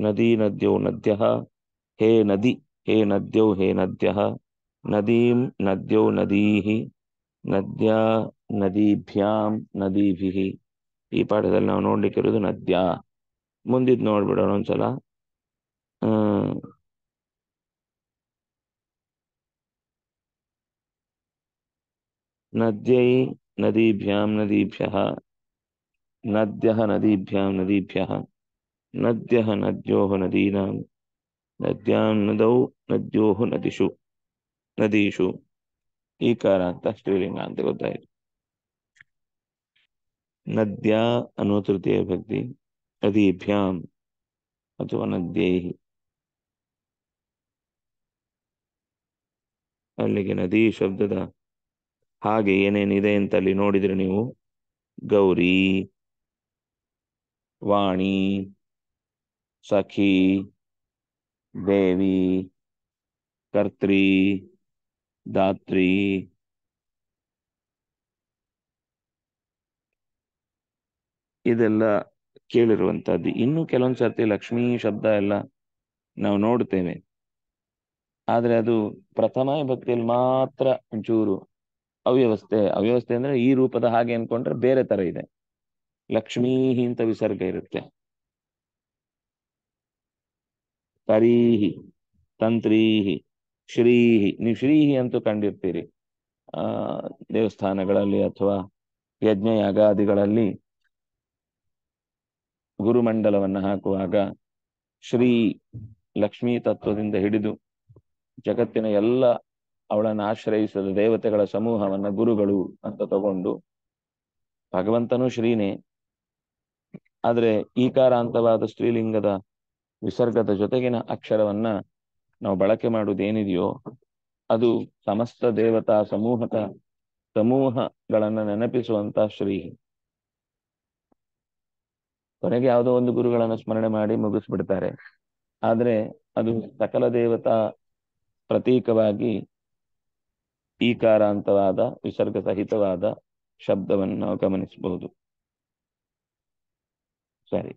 ನದಿ ನದ್ಯೋ ನದ್ಯ ಹೇ ನದಿ ಹೇ ನದ್ಯೋ ಹೇ ನದ್ಯ ನದೀಂ ನದ್ಯೋ ನದೀ ನದ್ಯ ನದೀಭ್ಯಾಂ ನದೀಭಿ ಈ ಪಾಠದಲ್ಲಿ ನಾವು ನೋಡ್ಲಿಕ್ಕೆ ಇರೋದು ನದ್ಯ ಮುಂದಿದ್ ನೋಡ್ಬಿಡೋಣ ಒಂದ್ಸಲ ನದ್ಯೈ ನದೀಭ್ಯಾಂ ನದೀಭ್ಯ ನದ್ಯ ನದೀಭ್ಯಾಂ ನದೀಭ್ಯ ನದ್ಯ ನದ್ಯೋ ನದೀನಾ ನದ್ಯಾಂ ನದೌ ನದ್ಯೋ ನದಿಷು ನದೀಷು ಈ ಅಂತ ಸ್ತ್ರೀಲಿಂಗ ಅಂತ ಗೊತ್ತಾಯಿತು ನದ್ಯಾ ಅನ್ನುವ ತೃತೀಯ ಭಕ್ತಿ ನದೀಭ್ಯಾಂ ಅಥವಾ ನದ್ಯೈ ಅಲ್ಲಿಗೆ ನದಿ ಶಬ್ದದ ಹಾಗೆ ಏನೇನಿದೆ ಅಂತ ಅಲ್ಲಿ ನೋಡಿದ್ರೆ ನೀವು ಗೌರಿ ವಾಣಿ ಸಖಿ ದೇವಿ ಕರ್ತ್ರಿ ದಾತ್ರಿ ಇದೆಲ್ಲ ಕೇಳಿರುವಂತಹದ್ದು ಇನ್ನು ಕೆಲವೊಂದು ಸರ್ತಿ ಲಕ್ಷ್ಮೀ ಶಬ್ದ ಎಲ್ಲ ನಾವು ನೋಡ್ತೇವೆ ಆದ್ರೆ ಅದು ಪ್ರಥಮ ಭಕ್ತಿಯಲ್ಲಿ ಮಾತ್ರ ಒಂಚೂರು ಅವ್ಯವಸ್ಥೆ ಅವ್ಯವಸ್ಥೆ ಅಂದ್ರೆ ಈ ರೂಪದ ಹಾಗೆ ಅನ್ಕೊಂಡ್ರೆ ಬೇರೆ ತರ ಇದೆ ಲಕ್ಷ್ಮೀ ಅಂತ ವಿಸರ್ಗ ಇರುತ್ತೆ ತರೀಹಿ ತಂತ್ರೀಹಿ ಶ್ರೀಹಿ ನೀವು ಶ್ರೀಹಿ ಅಂತೂ ಕಂಡಿರ್ತೀರಿ ಆ ದೇವಸ್ಥಾನಗಳಲ್ಲಿ ಅಥವಾ ಯಜ್ಞ ಯಾಗಾದಿಗಳಲ್ಲಿ ಗುರುಮಂಡಲವನ್ನು ಹಾಕುವಾಗ ಶ್ರೀ ಲಕ್ಷ್ಮೀ ತತ್ವದಿಂದ ಹಿಡಿದು ಜಗತ್ತಿನ ಎಲ್ಲ ಅವಳನ್ನು ಆಶ್ರಯಿಸಿದ ದೇವತೆಗಳ ಸಮೂಹವನ್ನು ಗುರುಗಳು ಅಂತ ತಗೊಂಡು ಭಗವಂತನೂ ಶ್ರೀನೇ ಆದ್ರೆ ಈಕಾರಾಂತವಾದ ಸ್ತ್ರೀಲಿಂಗದ ವಿಸರ್ಗದ ಜೊತೆಗಿನ ಅಕ್ಷರವನ್ನ ನಾವು ಬಳಕೆ ಮಾಡುವುದೇನಿದೆಯೋ ಅದು ಸಮಸ್ತ ದೇವತಾ ಸಮೂಹದ ಸಮೂಹಗಳನ್ನ ನೆನಪಿಸುವಂತ ಶ್ರೀ ಕೊನೆಗೆ ಯಾವುದೋ ಒಂದು ಗುರುಗಳನ್ನು ಸ್ಮರಣೆ ಮಾಡಿ ಮುಗಿಸ್ಬಿಡ್ತಾರೆ ಆದ್ರೆ ಅದು ಸಕಲ ದೇವತಾ ಪ್ರತೀಕವಾಗಿ ಈಕಾರಾಂತವಾದ ವಿಸರ್ಗ ಸಹಿತವಾದ ಶಬ್ದವನ್ನು ನಾವು ಗಮನಿಸಬಹುದು ಸರಿ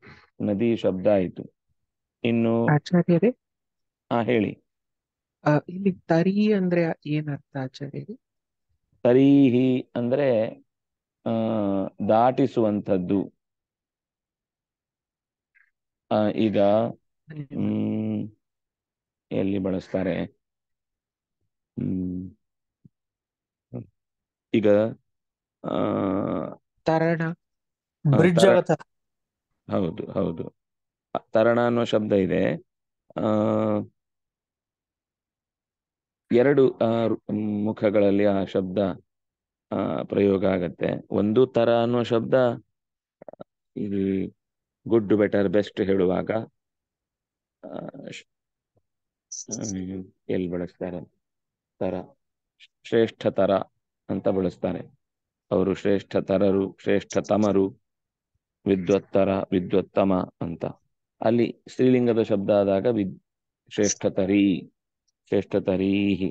ನದಿ ಶಬ್ದ ಆಯಿತು ಇನ್ನು ಆಚಾರ್ಯರೇ ಹಾ ಹೇಳಿ ಇಲ್ಲಿ ತರಿ ಅಂದ್ರೆ ಏನರ್ಥ ಆಚಾರ್ಯರೇ ತರೀಹಿ ಅಂದ್ರೆ ಆ ದಾಟಿಸುವಂಥದ್ದು ಆ, ಈಗ ಹ್ಮ್ ಎಲ್ಲಿ ಬಳಸ್ತಾರೆ ಹ್ಮ್ ಈಗ ಆ, ತರಣ ಬ್ರಿಡ್ಜ್ ಹೌದು ಹೌದು ತರಣ ಅನ್ನೋ ಶಬ್ದ ಇದೆ ಆ ಎರಡು ಮುಖಗಳಲ್ಲಿ ಆ ಶಬ್ದ ಆ, ಪ್ರಯೋಗ ಆಗತ್ತೆ ಒಂದು ತರ ಅನ್ನೋ ಶಬ್ದ ಇಲ್ಲಿ ಗುಡ್ ಬೆಟರ್ ಬೆಸ್ಟ್ ಹೇಳುವಾಗ ಎಲ್ಲಿ ಬಳಸ್ತಾರೆ ತರ ಶ್ರೇಷ್ಠ ತರ ಅಂತ ಬಳಸ್ತಾರೆ ಅವರು ಶ್ರೇಷ್ಠ ಶ್ರೇಷ್ಠತರರು ಶ್ರೇಷ್ಠತಮರು ವಿದ್ವತ್ತರ ವಿದ್ವತ್ತಮ ಅಂತ ಅಲ್ಲಿ ಸ್ತ್ರೀಲಿಂಗದ ಶಬ್ದ ಆದಾಗ ವಿದ್ ಶ್ರೇಷ್ಠ ಶ್ರೇಷ್ಠತರೀಹಿ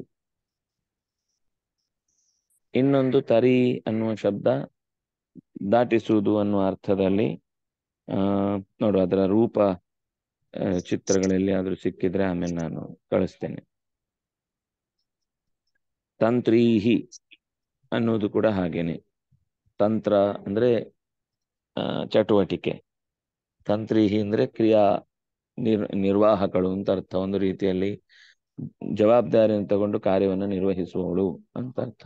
ಇನ್ನೊಂದು ತರಿ ಅನ್ನುವ ಶಬ್ದ ದಾಟಿಸುವುದು ಅನ್ನುವ ಅರ್ಥದಲ್ಲಿ ಆ ನೋಡುವ ಅದರ ರೂಪ ಚಿತ್ರಗಳಲ್ಲಿ ಆದ್ರೂ ಸಿಕ್ಕಿದ್ರೆ ಆಮೇಲೆ ನಾನು ಕಳಿಸ್ತೇನೆ ತಂತ್ರೀಹಿ ಅನ್ನೋದು ಕೂಡ ಹಾಗೇನೆ ತಂತ್ರ ಅಂದ್ರೆ ಚಟುವಟಿಕೆ ತಂತ್ರೀಹಿ ಅಂದ್ರೆ ಕ್ರಿಯಾ ನಿರ್ ನಿರ್ವಾಹಕಳು ಅಂತ ಅರ್ಥ ಒಂದು ರೀತಿಯಲ್ಲಿ ಜವಾಬ್ದಾರಿಯನ್ನು ತಗೊಂಡು ಕಾರ್ಯವನ್ನು ನಿರ್ವಹಿಸುವವಳು ಅಂತ ಅರ್ಥ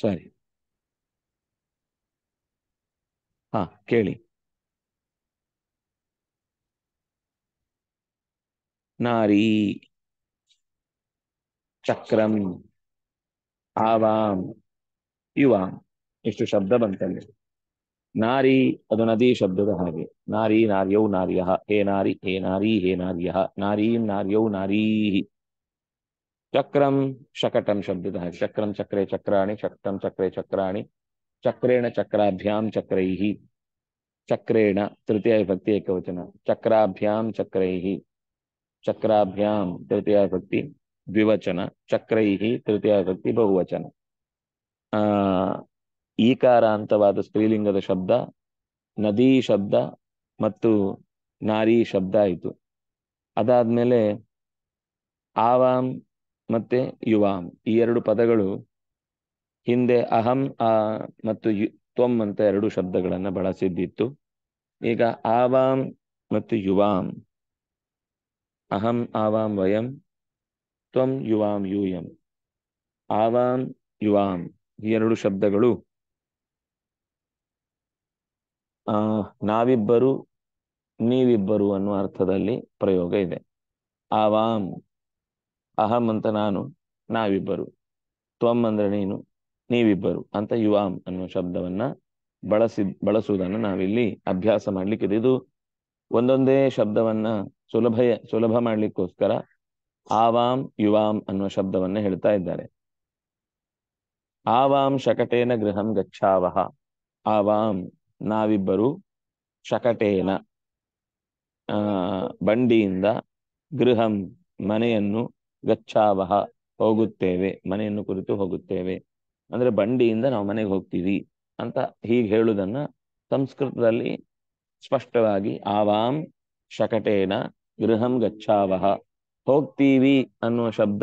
ಸರಿ ಹಾ ಕೇಳಿ ನಾರಿ ಚಕ್ರಂ ಆವಾಂ ಇವಾಂ ಎಷ್ಟು ಶಬ್ದ ಬಂತಲ್ಲಿ ನಾರಿ ಅದು ನದಿ ಶಬ್ದದ ಹಾಗೆ ನಾರಿ ನಾರ್ಯೌ ನಾರ್ಯ ಹೇ ನಾರಿ ಹೇ ನಾರಿ ಹೇ ನಾರ್ಯ ನಾರೀಂ ನಾರ್ಯೌ ನಾರೀ ಚಕ್ರಂ ಶಕಟ ಶಬ್ದದ ಚಕ್ರಂ ಚಕ್ರೆ ಚಕ್ರಾಣಿ ಶಕಟಂ ಚಕ್ರೆ ಚಕ್ರಾಣಿ ಚಕ್ರೇಣ ಚಕ್ರಾಭ್ಯಾಂ ಚಕ್ರೈ ಚಕ್ರೇಣ ತೃತೀಯ ವಿಭಕ್ತಿ ಎಕವಚನ ಚಕ್ರಾಭ್ಯಾ ಚಕ್ರೈ ಚಕ್ರಾಭ್ಯಾಂ ತೃತೀಯಭಕ್ತಿ ರಿವಚನ ಚಕ್ರೈ ತೃತೀಯಭಕ್ತಿ ಬಹುವಚನ ವಚನ ಈಕಾರಾಂತವಾದ ಸ್ತ್ರೀಲಿಂಗದ ಶಬ್ದ ಶಬ್ದ ಮತ್ತು ನಾರಿ ಶಬ್ದ ಇದು ಅದಾದ್ಮೇಲೆ ಆವಾಂ ಮತ್ತೆ ಯುವಾಂ ಈ ಎರಡು ಪದಗಳು ಹಿಂದೆ ಅಹಂ ಆ ಮತ್ತು ಯು ತ್ವಂ ಅಂತ ಎರಡು ಶಬ್ದಗಳನ್ನು ಬಳಸಿದ್ದಿತ್ತು ಈಗ ಆವಾಂ ಮತ್ತು ಯುವಾಂ ಅಹಂ ಆವಾಂ ವಯಂ ತ್ವಂ ಯುವಾಂ ಯೂಯಂ ಆವಾಂ ಯುವಾಂ ಈ ಎರಡು ಶಬ್ದಗಳು ನಾವಿಬ್ಬರು ನೀವಿಬ್ಬರು ಅನ್ನುವ ಅರ್ಥದಲ್ಲಿ ಪ್ರಯೋಗ ಇದೆ ಆವಾಂ ಅಹಂ ಅಂತ ನಾನು ನಾವಿಬ್ಬರು ತ್ವಂ ಅಂದ್ರೆ ನೀನು ನೀವಿಬ್ಬರು ಅಂತ ಯುವಾಂ ಅನ್ನೋ ಶಬ್ದವನ್ನ ಬಳಸಿ ಬಳಸುವುದನ್ನು ನಾವಿಲ್ಲಿ ಅಭ್ಯಾಸ ಮಾಡ್ಲಿಕ್ಕಿದೆ ಇದು ಒಂದೊಂದೇ ಶಬ್ದವನ್ನ ಸುಲಭ ಸುಲಭ ಮಾಡ್ಲಿಕ್ಕೋಸ್ಕರ ಆವಾಂ ಯುವಾಂ ಅನ್ನೋ ಶಬ್ದವನ್ನ ಹೇಳ್ತಾ ಇದ್ದಾರೆ ಆವಾಂ ಶಕಟೇನ ಗೃಹಂ ಗಚ್ಛಾವಹ ಆವಾಂ ನಾವಿಬ್ಬರು ಶಕಟೇನ ಬಂಡಿಯಿಂದ ಗೃಹಂ ಮನೆಯನ್ನು ಗಚ್ಚಾವಹ ಹೋಗುತ್ತೇವೆ ಮನೆಯನ್ನು ಕುರಿತು ಹೋಗುತ್ತೇವೆ ಅಂದ್ರೆ ಬಂಡಿಯಿಂದ ನಾವು ಮನೆಗೆ ಹೋಗ್ತೀವಿ ಅಂತ ಹೀಗೆ ಹೇಳುವುದನ್ನ ಸಂಸ್ಕೃತದಲ್ಲಿ ಸ್ಪಷ್ಟವಾಗಿ ಆವಾಂ ಶಕಟೇನ ಗೃಹಂ ಗಚ್ಚಾವಹ ಹೋಗ್ತೀವಿ ಅನ್ನುವ ಶಬ್ದ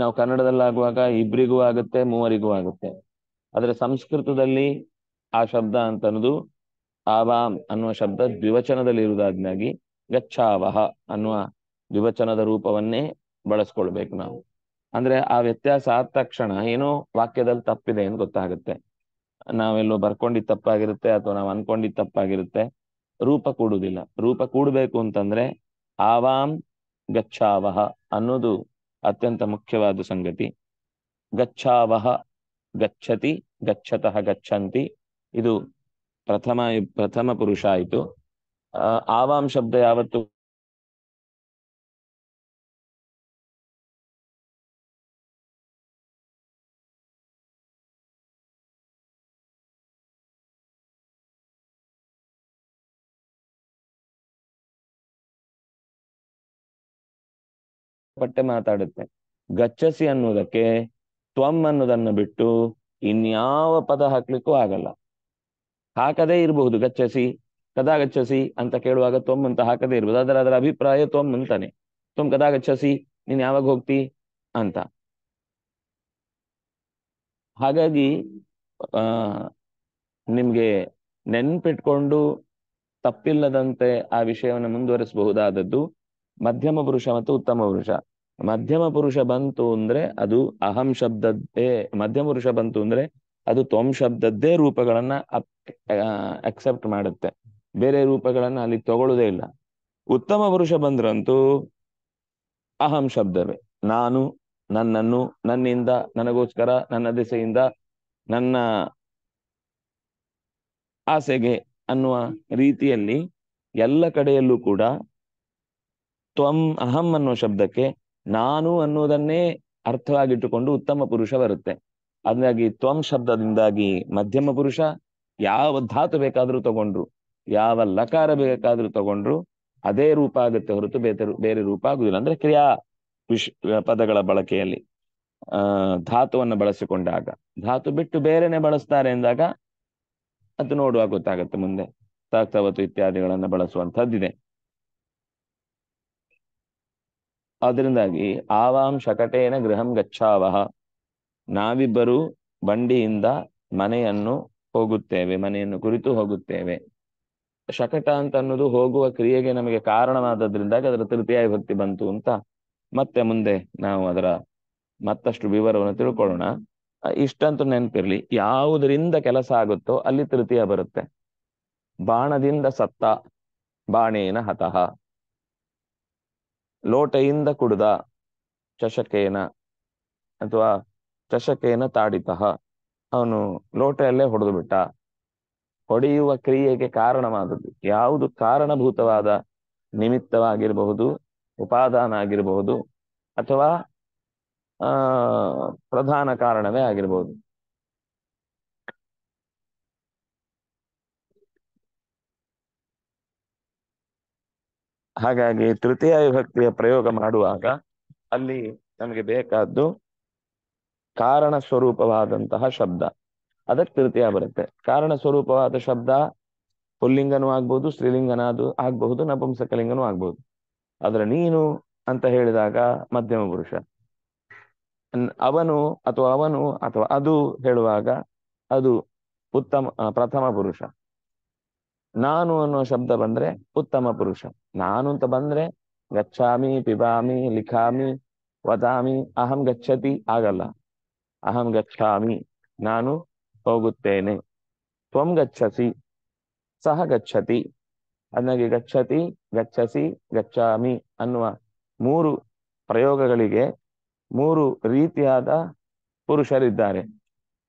ನಾವು ಕನ್ನಡದಲ್ಲಾಗುವಾಗ ಇಬ್ರಿಗೂ ಆಗುತ್ತೆ ಮೂವರಿಗೂ ಆಗುತ್ತೆ ಆದರೆ ಸಂಸ್ಕೃತದಲ್ಲಿ ಆ ಶಬ್ದ ಅಂತ ಅನ್ನೋದು ಆವಾಂ ಅನ್ನುವ ಶಬ್ದ ದ್ವಿವಚನದಲ್ಲಿ ಇರುವುದಾದ್ನಾಗಿ ಗಚ್ಚಾವಹ ಅನ್ನುವ ದ್ವಿವಚನದ ರೂಪವನ್ನೇ ಬಳಸ್ಕೊಳ್ಬೇಕು ನಾವು ಅಂದ್ರೆ ಆ ವ್ಯತ್ಯಾಸ ಆದ ತಕ್ಷಣ ಏನೋ ವಾಕ್ಯದಲ್ಲಿ ತಪ್ಪಿದೆ ಅಂತ ಗೊತ್ತಾಗುತ್ತೆ ನಾವೆಲ್ಲೋ ಬರ್ಕೊಂಡಿದ್ ತಪ್ಪಾಗಿರುತ್ತೆ ಅಥವಾ ನಾವು ಅನ್ಕೊಂಡಿದ್ ತಪ್ಪಾಗಿರುತ್ತೆ ರೂಪ ಕೂಡುವುದಿಲ್ಲ ರೂಪ ಕೂಡಬೇಕು ಅಂತಂದ್ರೆ ಆವಾಂ ಗಚ್ಛಾವಹ ಅನ್ನೋದು ಅತ್ಯಂತ ಮುಖ್ಯವಾದ ಸಂಗತಿ ಗಚ್ಚಾವಹ ಗಚ್ಚತಿ ಗಚ್ಚತಃ ಗಚ್ಚಂತಿ ಇದು ಪ್ರಥಮ ಪ್ರಥಮ ಪುರುಷ ಆಯಿತು ಆವಾಂ ಶಬ್ದ ಯಾವತ್ತು ಪಟ್ಟೆ ಮಾತಾಡುತ್ತೆ ಗಚ್ಚಸಿ ಅನ್ನುವುದಕ್ಕೆ ತ್ವಮ್ ಅನ್ನೋದನ್ನು ಬಿಟ್ಟು ಇನ್ಯಾವ ಪದ ಹಾಕ್ಲಿಕ್ಕೂ ಆಗಲ್ಲ ಹಾಕದೇ ಇರಬಹುದು ಗಚ್ಚಸಿ ಕದಾ ಗಚ್ಚಸಿ ಅಂತ ಕೇಳುವಾಗ ತ್ವಮ್ ಅಂತ ಹಾಕದೇ ಇರಬಹುದು ಅದರ ಅದರ ಅಭಿಪ್ರಾಯ ತ್ವಮ್ ಅಂತಾನೆ ತ್ವಮ್ ಕದಾ ಗಚ್ಚಸಿ ನೀನ್ ಯಾವಾಗ ಹೋಗ್ತಿ ಅಂತ ಹಾಗಾಗಿ ಆ ನಿಮ್ಗೆ ನೆನ್ಪಿಟ್ಕೊಂಡು ತಪ್ಪಿಲ್ಲದಂತೆ ಆ ವಿಷಯವನ್ನು ಮುಂದುವರಿಸಬಹುದಾದದ್ದು ಮಧ್ಯಮ ಪುರುಷ ಮತ್ತು ಉತ್ತಮ ಪುರುಷ ಮಧ್ಯಮ ಪುರುಷ ಬಂತು ಅಂದ್ರೆ ಅದು ಅಹಂ ಶಬ್ದದ್ದೇ ಮಧ್ಯಮ ಪುರುಷ ಬಂತು ಅಂದ್ರೆ ಅದು ತ್ವಂ ಶಬ್ದದ್ದೇ ರೂಪಗಳನ್ನ ಅಕ್ಸೆಪ್ಟ್ ಮಾಡುತ್ತೆ ಬೇರೆ ರೂಪಗಳನ್ನ ಅಲ್ಲಿ ತಗೊಳ್ಳೋದೇ ಇಲ್ಲ ಉತ್ತಮ ಪುರುಷ ಬಂದ್ರಂತೂ ಅಹಂ ಶಬ್ದವೇ ನಾನು ನನ್ನನ್ನು ನನ್ನಿಂದ ನನಗೋಸ್ಕರ ನನ್ನ ದಿಸೆಯಿಂದ ನನ್ನ ಆಸೆಗೆ ಅನ್ನುವ ರೀತಿಯಲ್ಲಿ ಎಲ್ಲ ಕಡೆಯಲ್ಲೂ ಕೂಡ ತ್ವಂ ಅಹಂ ಅನ್ನೋ ಶಬ್ದಕ್ಕೆ ನಾನು ಅನ್ನೋದನ್ನೇ ಅರ್ಥವಾಗಿಟ್ಟುಕೊಂಡು ಉತ್ತಮ ಪುರುಷ ಬರುತ್ತೆ ಅದಾಗಿ ತ್ವಂ ಶಬ್ದದಿಂದಾಗಿ ಮಧ್ಯಮ ಪುರುಷ ಯಾವ ಧಾತು ಬೇಕಾದ್ರೂ ತಗೊಂಡ್ರು ಯಾವ ಲಕಾರ ಬೇಕಾದ್ರೂ ತಗೊಂಡ್ರು ಅದೇ ರೂಪ ಆಗುತ್ತೆ ಹೊರತು ಬೇರೆ ಬೇರೆ ರೂಪ ಆಗುದಿಲ್ಲ ಅಂದ್ರೆ ಕ್ರಿಯಾ ವಿಶ್ ಪದಗಳ ಬಳಕೆಯಲ್ಲಿ ಆ ಧಾತುವನ್ನು ಬಳಸಿಕೊಂಡಾಗ ಧಾತು ಬಿಟ್ಟು ಬೇರೆನೆ ಬಳಸ್ತಾರೆ ಎಂದಾಗ ಅದು ನೋಡುವಾಗ ಗೊತ್ತಾಗುತ್ತೆ ಮುಂದೆ ತಾಕ್ತವತ್ತು ಇತ್ಯಾದಿಗಳನ್ನ ಬಳಸುವಂತದ್ದಿದೆ ಅದರಿಂದಾಗಿ ಆವಾಂ ಶಕಟೇನ ಗೃಹಂ ಗಚ್ಛಾವಹ ನಾವಿಬ್ಬರು ಬಂಡಿಯಿಂದ ಮನೆಯನ್ನು ಹೋಗುತ್ತೇವೆ ಮನೆಯನ್ನು ಕುರಿತು ಹೋಗುತ್ತೇವೆ ಶಕಟ ಅಂತ ಅನ್ನೋದು ಹೋಗುವ ಕ್ರಿಯೆಗೆ ನಮಗೆ ಕಾರಣವಾದದ್ರಿಂದಾಗಿ ಅದರ ತೃತೀಯ ಭಕ್ತಿ ಬಂತು ಅಂತ ಮತ್ತೆ ಮುಂದೆ ನಾವು ಅದರ ಮತ್ತಷ್ಟು ವಿವರವನ್ನು ತಿಳ್ಕೊಳ್ಳೋಣ ಇಷ್ಟಂತೂ ನೆನಪಿರ್ಲಿ ಯಾವುದರಿಂದ ಕೆಲಸ ಆಗುತ್ತೋ ಅಲ್ಲಿ ತೃತೀಯ ಬರುತ್ತೆ ಬಾಣದಿಂದ ಸತ್ತ ಬಾಣೇನ ಹತಃ ಲೋಟೆಯಿಂದ ಕುಡಿದ ಚಷಕೇನ ಅಥವಾ ಚಷಕೇನ ತಾಡಿತ ಅವನು ಲೋಟೆಯಲ್ಲೇ ಹೊಡೆದು ಬಿಟ್ಟ ಹೊಡೆಯುವ ಕ್ರಿಯೆಗೆ ಕಾರಣವಾದದ್ದು ಯಾವುದು ಕಾರಣಭೂತವಾದ ನಿಮಿತ್ತವಾಗಿರಬಹುದು ಉಪಾದಾನ ಆಗಿರಬಹುದು ಅಥವಾ ಪ್ರಧಾನ ಕಾರಣವೇ ಆಗಿರಬಹುದು ಹಾಗಾಗಿ ತೃತೀಯ ವಿಭಕ್ತಿಯ ಪ್ರಯೋಗ ಮಾಡುವಾಗ ಅಲ್ಲಿ ನಮಗೆ ಬೇಕಾದ್ದು ಕಾರಣ ಸ್ವರೂಪವಾದಂತಹ ಶಬ್ದ ಅದಕ್ಕೆ ತೃತೀಯ ಬರುತ್ತೆ ಕಾರಣ ಸ್ವರೂಪವಾದ ಶಬ್ದ ಪುಲ್ಲಿಂಗನೂ ಆಗ್ಬಹುದು ಸ್ತ್ರೀಲಿಂಗನಾದು ಆಗ್ಬಹುದು ನಪುಂಸಕಲಿಂಗನೂ ಆಗ್ಬಹುದು ಆದ್ರೆ ನೀನು ಅಂತ ಹೇಳಿದಾಗ ಮಧ್ಯಮ ಪುರುಷ ಅವನು ಅಥವಾ ಅವನು ಅಥವಾ ಅದು ಹೇಳುವಾಗ ಅದು ಉತ್ತಮ ಪ್ರಥಮ ಪುರುಷ ನಾನು ಅನ್ನೋ ಶಬ್ದ ಬಂದ್ರೆ ಉತ್ತಮ ಪುರುಷ ನಾನು ಅಂತ ಬಂದ್ರೆ ಗಚ್ಚಾಮಿ ಪಿಬಾಮಿ ಲಿಖಾಮಿ ವದಾಮಿ ಅಹಂ ಗಚ್ಚತಿ ಆಗಲ್ಲ ಅಹಂ ಗಚ್ಚಾಮಿ ನಾನು ಹೋಗುತ್ತೇನೆ ತ್ವಂ ಗಚ್ಚಸಿ ಸಹ ಗಚ್ಚತಿ ನನಗೆ ಗಚ್ಚತಿ ಗಚ್ಚಸಿ ಗಚ್ಚಾಮಿ ಅನ್ನುವ ಮೂರು ಪ್ರಯೋಗಗಳಿಗೆ ಮೂರು ರೀತಿಯಾದ ಪುರುಷರಿದ್ದಾರೆ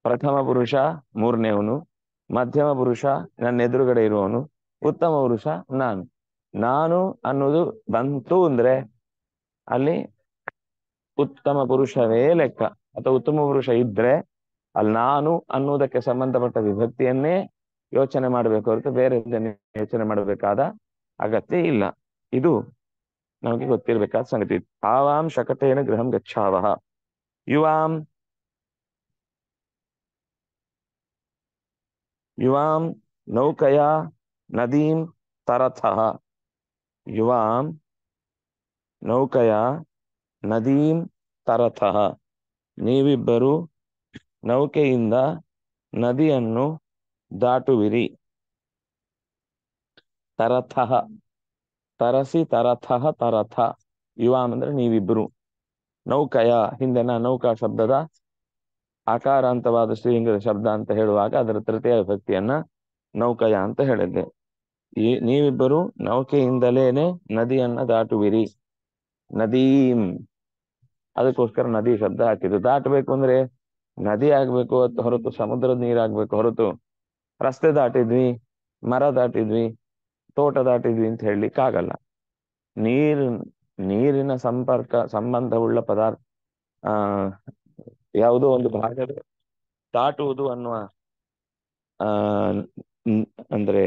ಪ್ರಥಮ ಪುರುಷ ಮೂರನೇವನು ಮಧ್ಯಮ ಪುರುಷ ನನ್ನ ಎದುರುಗಡೆ ಇರುವವನು ಉತ್ತಮ ಪುರುಷ ನಾನು ನಾನು ಅನ್ನೋದು ಬಂತು ಅಂದ್ರೆ ಅಲ್ಲಿ ಉತ್ತಮ ಪುರುಷವೇ ಲೆಕ್ಕ ಅಥವಾ ಉತ್ತಮ ಪುರುಷ ಇದ್ರೆ ಅಲ್ಲಿ ನಾನು ಅನ್ನುವುದಕ್ಕೆ ಸಂಬಂಧಪಟ್ಟ ವಿಭಕ್ತಿಯನ್ನೇ ಯೋಚನೆ ಮಾಡಬೇಕು ಹೊರತು ಬೇರೆ ಯೋಚನೆ ಮಾಡಬೇಕಾದ ಅಗತ್ಯ ಇಲ್ಲ ಇದು ನಮಗೆ ಗೊತ್ತಿರಬೇಕಾದ ಸಂಗತಿ ಆವಾಂ ಶಕಟೇನ ಗೃಹಂ ಗಚ್ಚಾವಹ ಯುವಾಂ ಯುವಾಂ ನೌಕಯ ನದೀಂ ತರಥಃ ಯುವಾಂ ನೌಕೆಯ ನದೀಂ ತರಥಃ ನೀವಿಬ್ಬರು ನೌಕೆಯಿಂದ ನದಿಯನ್ನು ದಾಟುವಿರಿ ತರಥಃ ತರಸಿ ತರಥಃ ತರಥ ಯುವಾಮ್ ಅಂದ್ರೆ ನೀವಿಬ್ರು ನೌಕೆಯ ಹಿಂದೆ ನೌಕಾ ಶಬ್ದದ ಆಕಾರಾಂತವಾದ ಶ್ರೀಲಿಂಗದ ಶಬ್ದ ಅಂತ ಹೇಳುವಾಗ ಅದರ ತೃತೀಯ ವಿಭಕ್ತಿಯನ್ನ ನೌಕಯ ಅಂತ ಹೇಳಿದ್ದೆ ಈ ನೀವಿಬ್ಬರು ನೌಕೆಯಿಂದಲೇನೆ ನದಿಯನ್ನ ದಾಟುವಿರಿ ನದೀಂ ಅದಕ್ಕೋಸ್ಕರ ನದಿ ಶಬ್ದ ಹಾಕಿದ್ದು ದಾಟಬೇಕು ಅಂದ್ರೆ ನದಿ ಆಗ್ಬೇಕು ಹೊರತು ಸಮುದ್ರದ ನೀರಾಗ್ಬೇಕು ಹೊರತು ರಸ್ತೆ ದಾಟಿದ್ವಿ ಮರ ದಾಟಿದ್ವಿ ತೋಟ ದಾಟಿದ್ವಿ ಅಂತ ಆಗಲ್ಲ ನೀರು ನೀರಿನ ಸಂಪರ್ಕ ಸಂಬಂಧವುಳ್ಳ ಪದಾರ್ಥ ಆ ಯಾವುದೋ ಒಂದು ಭಾಗದ ದಾಟುವುದು ಅನ್ನುವ ಆ ಅಂದ್ರೆ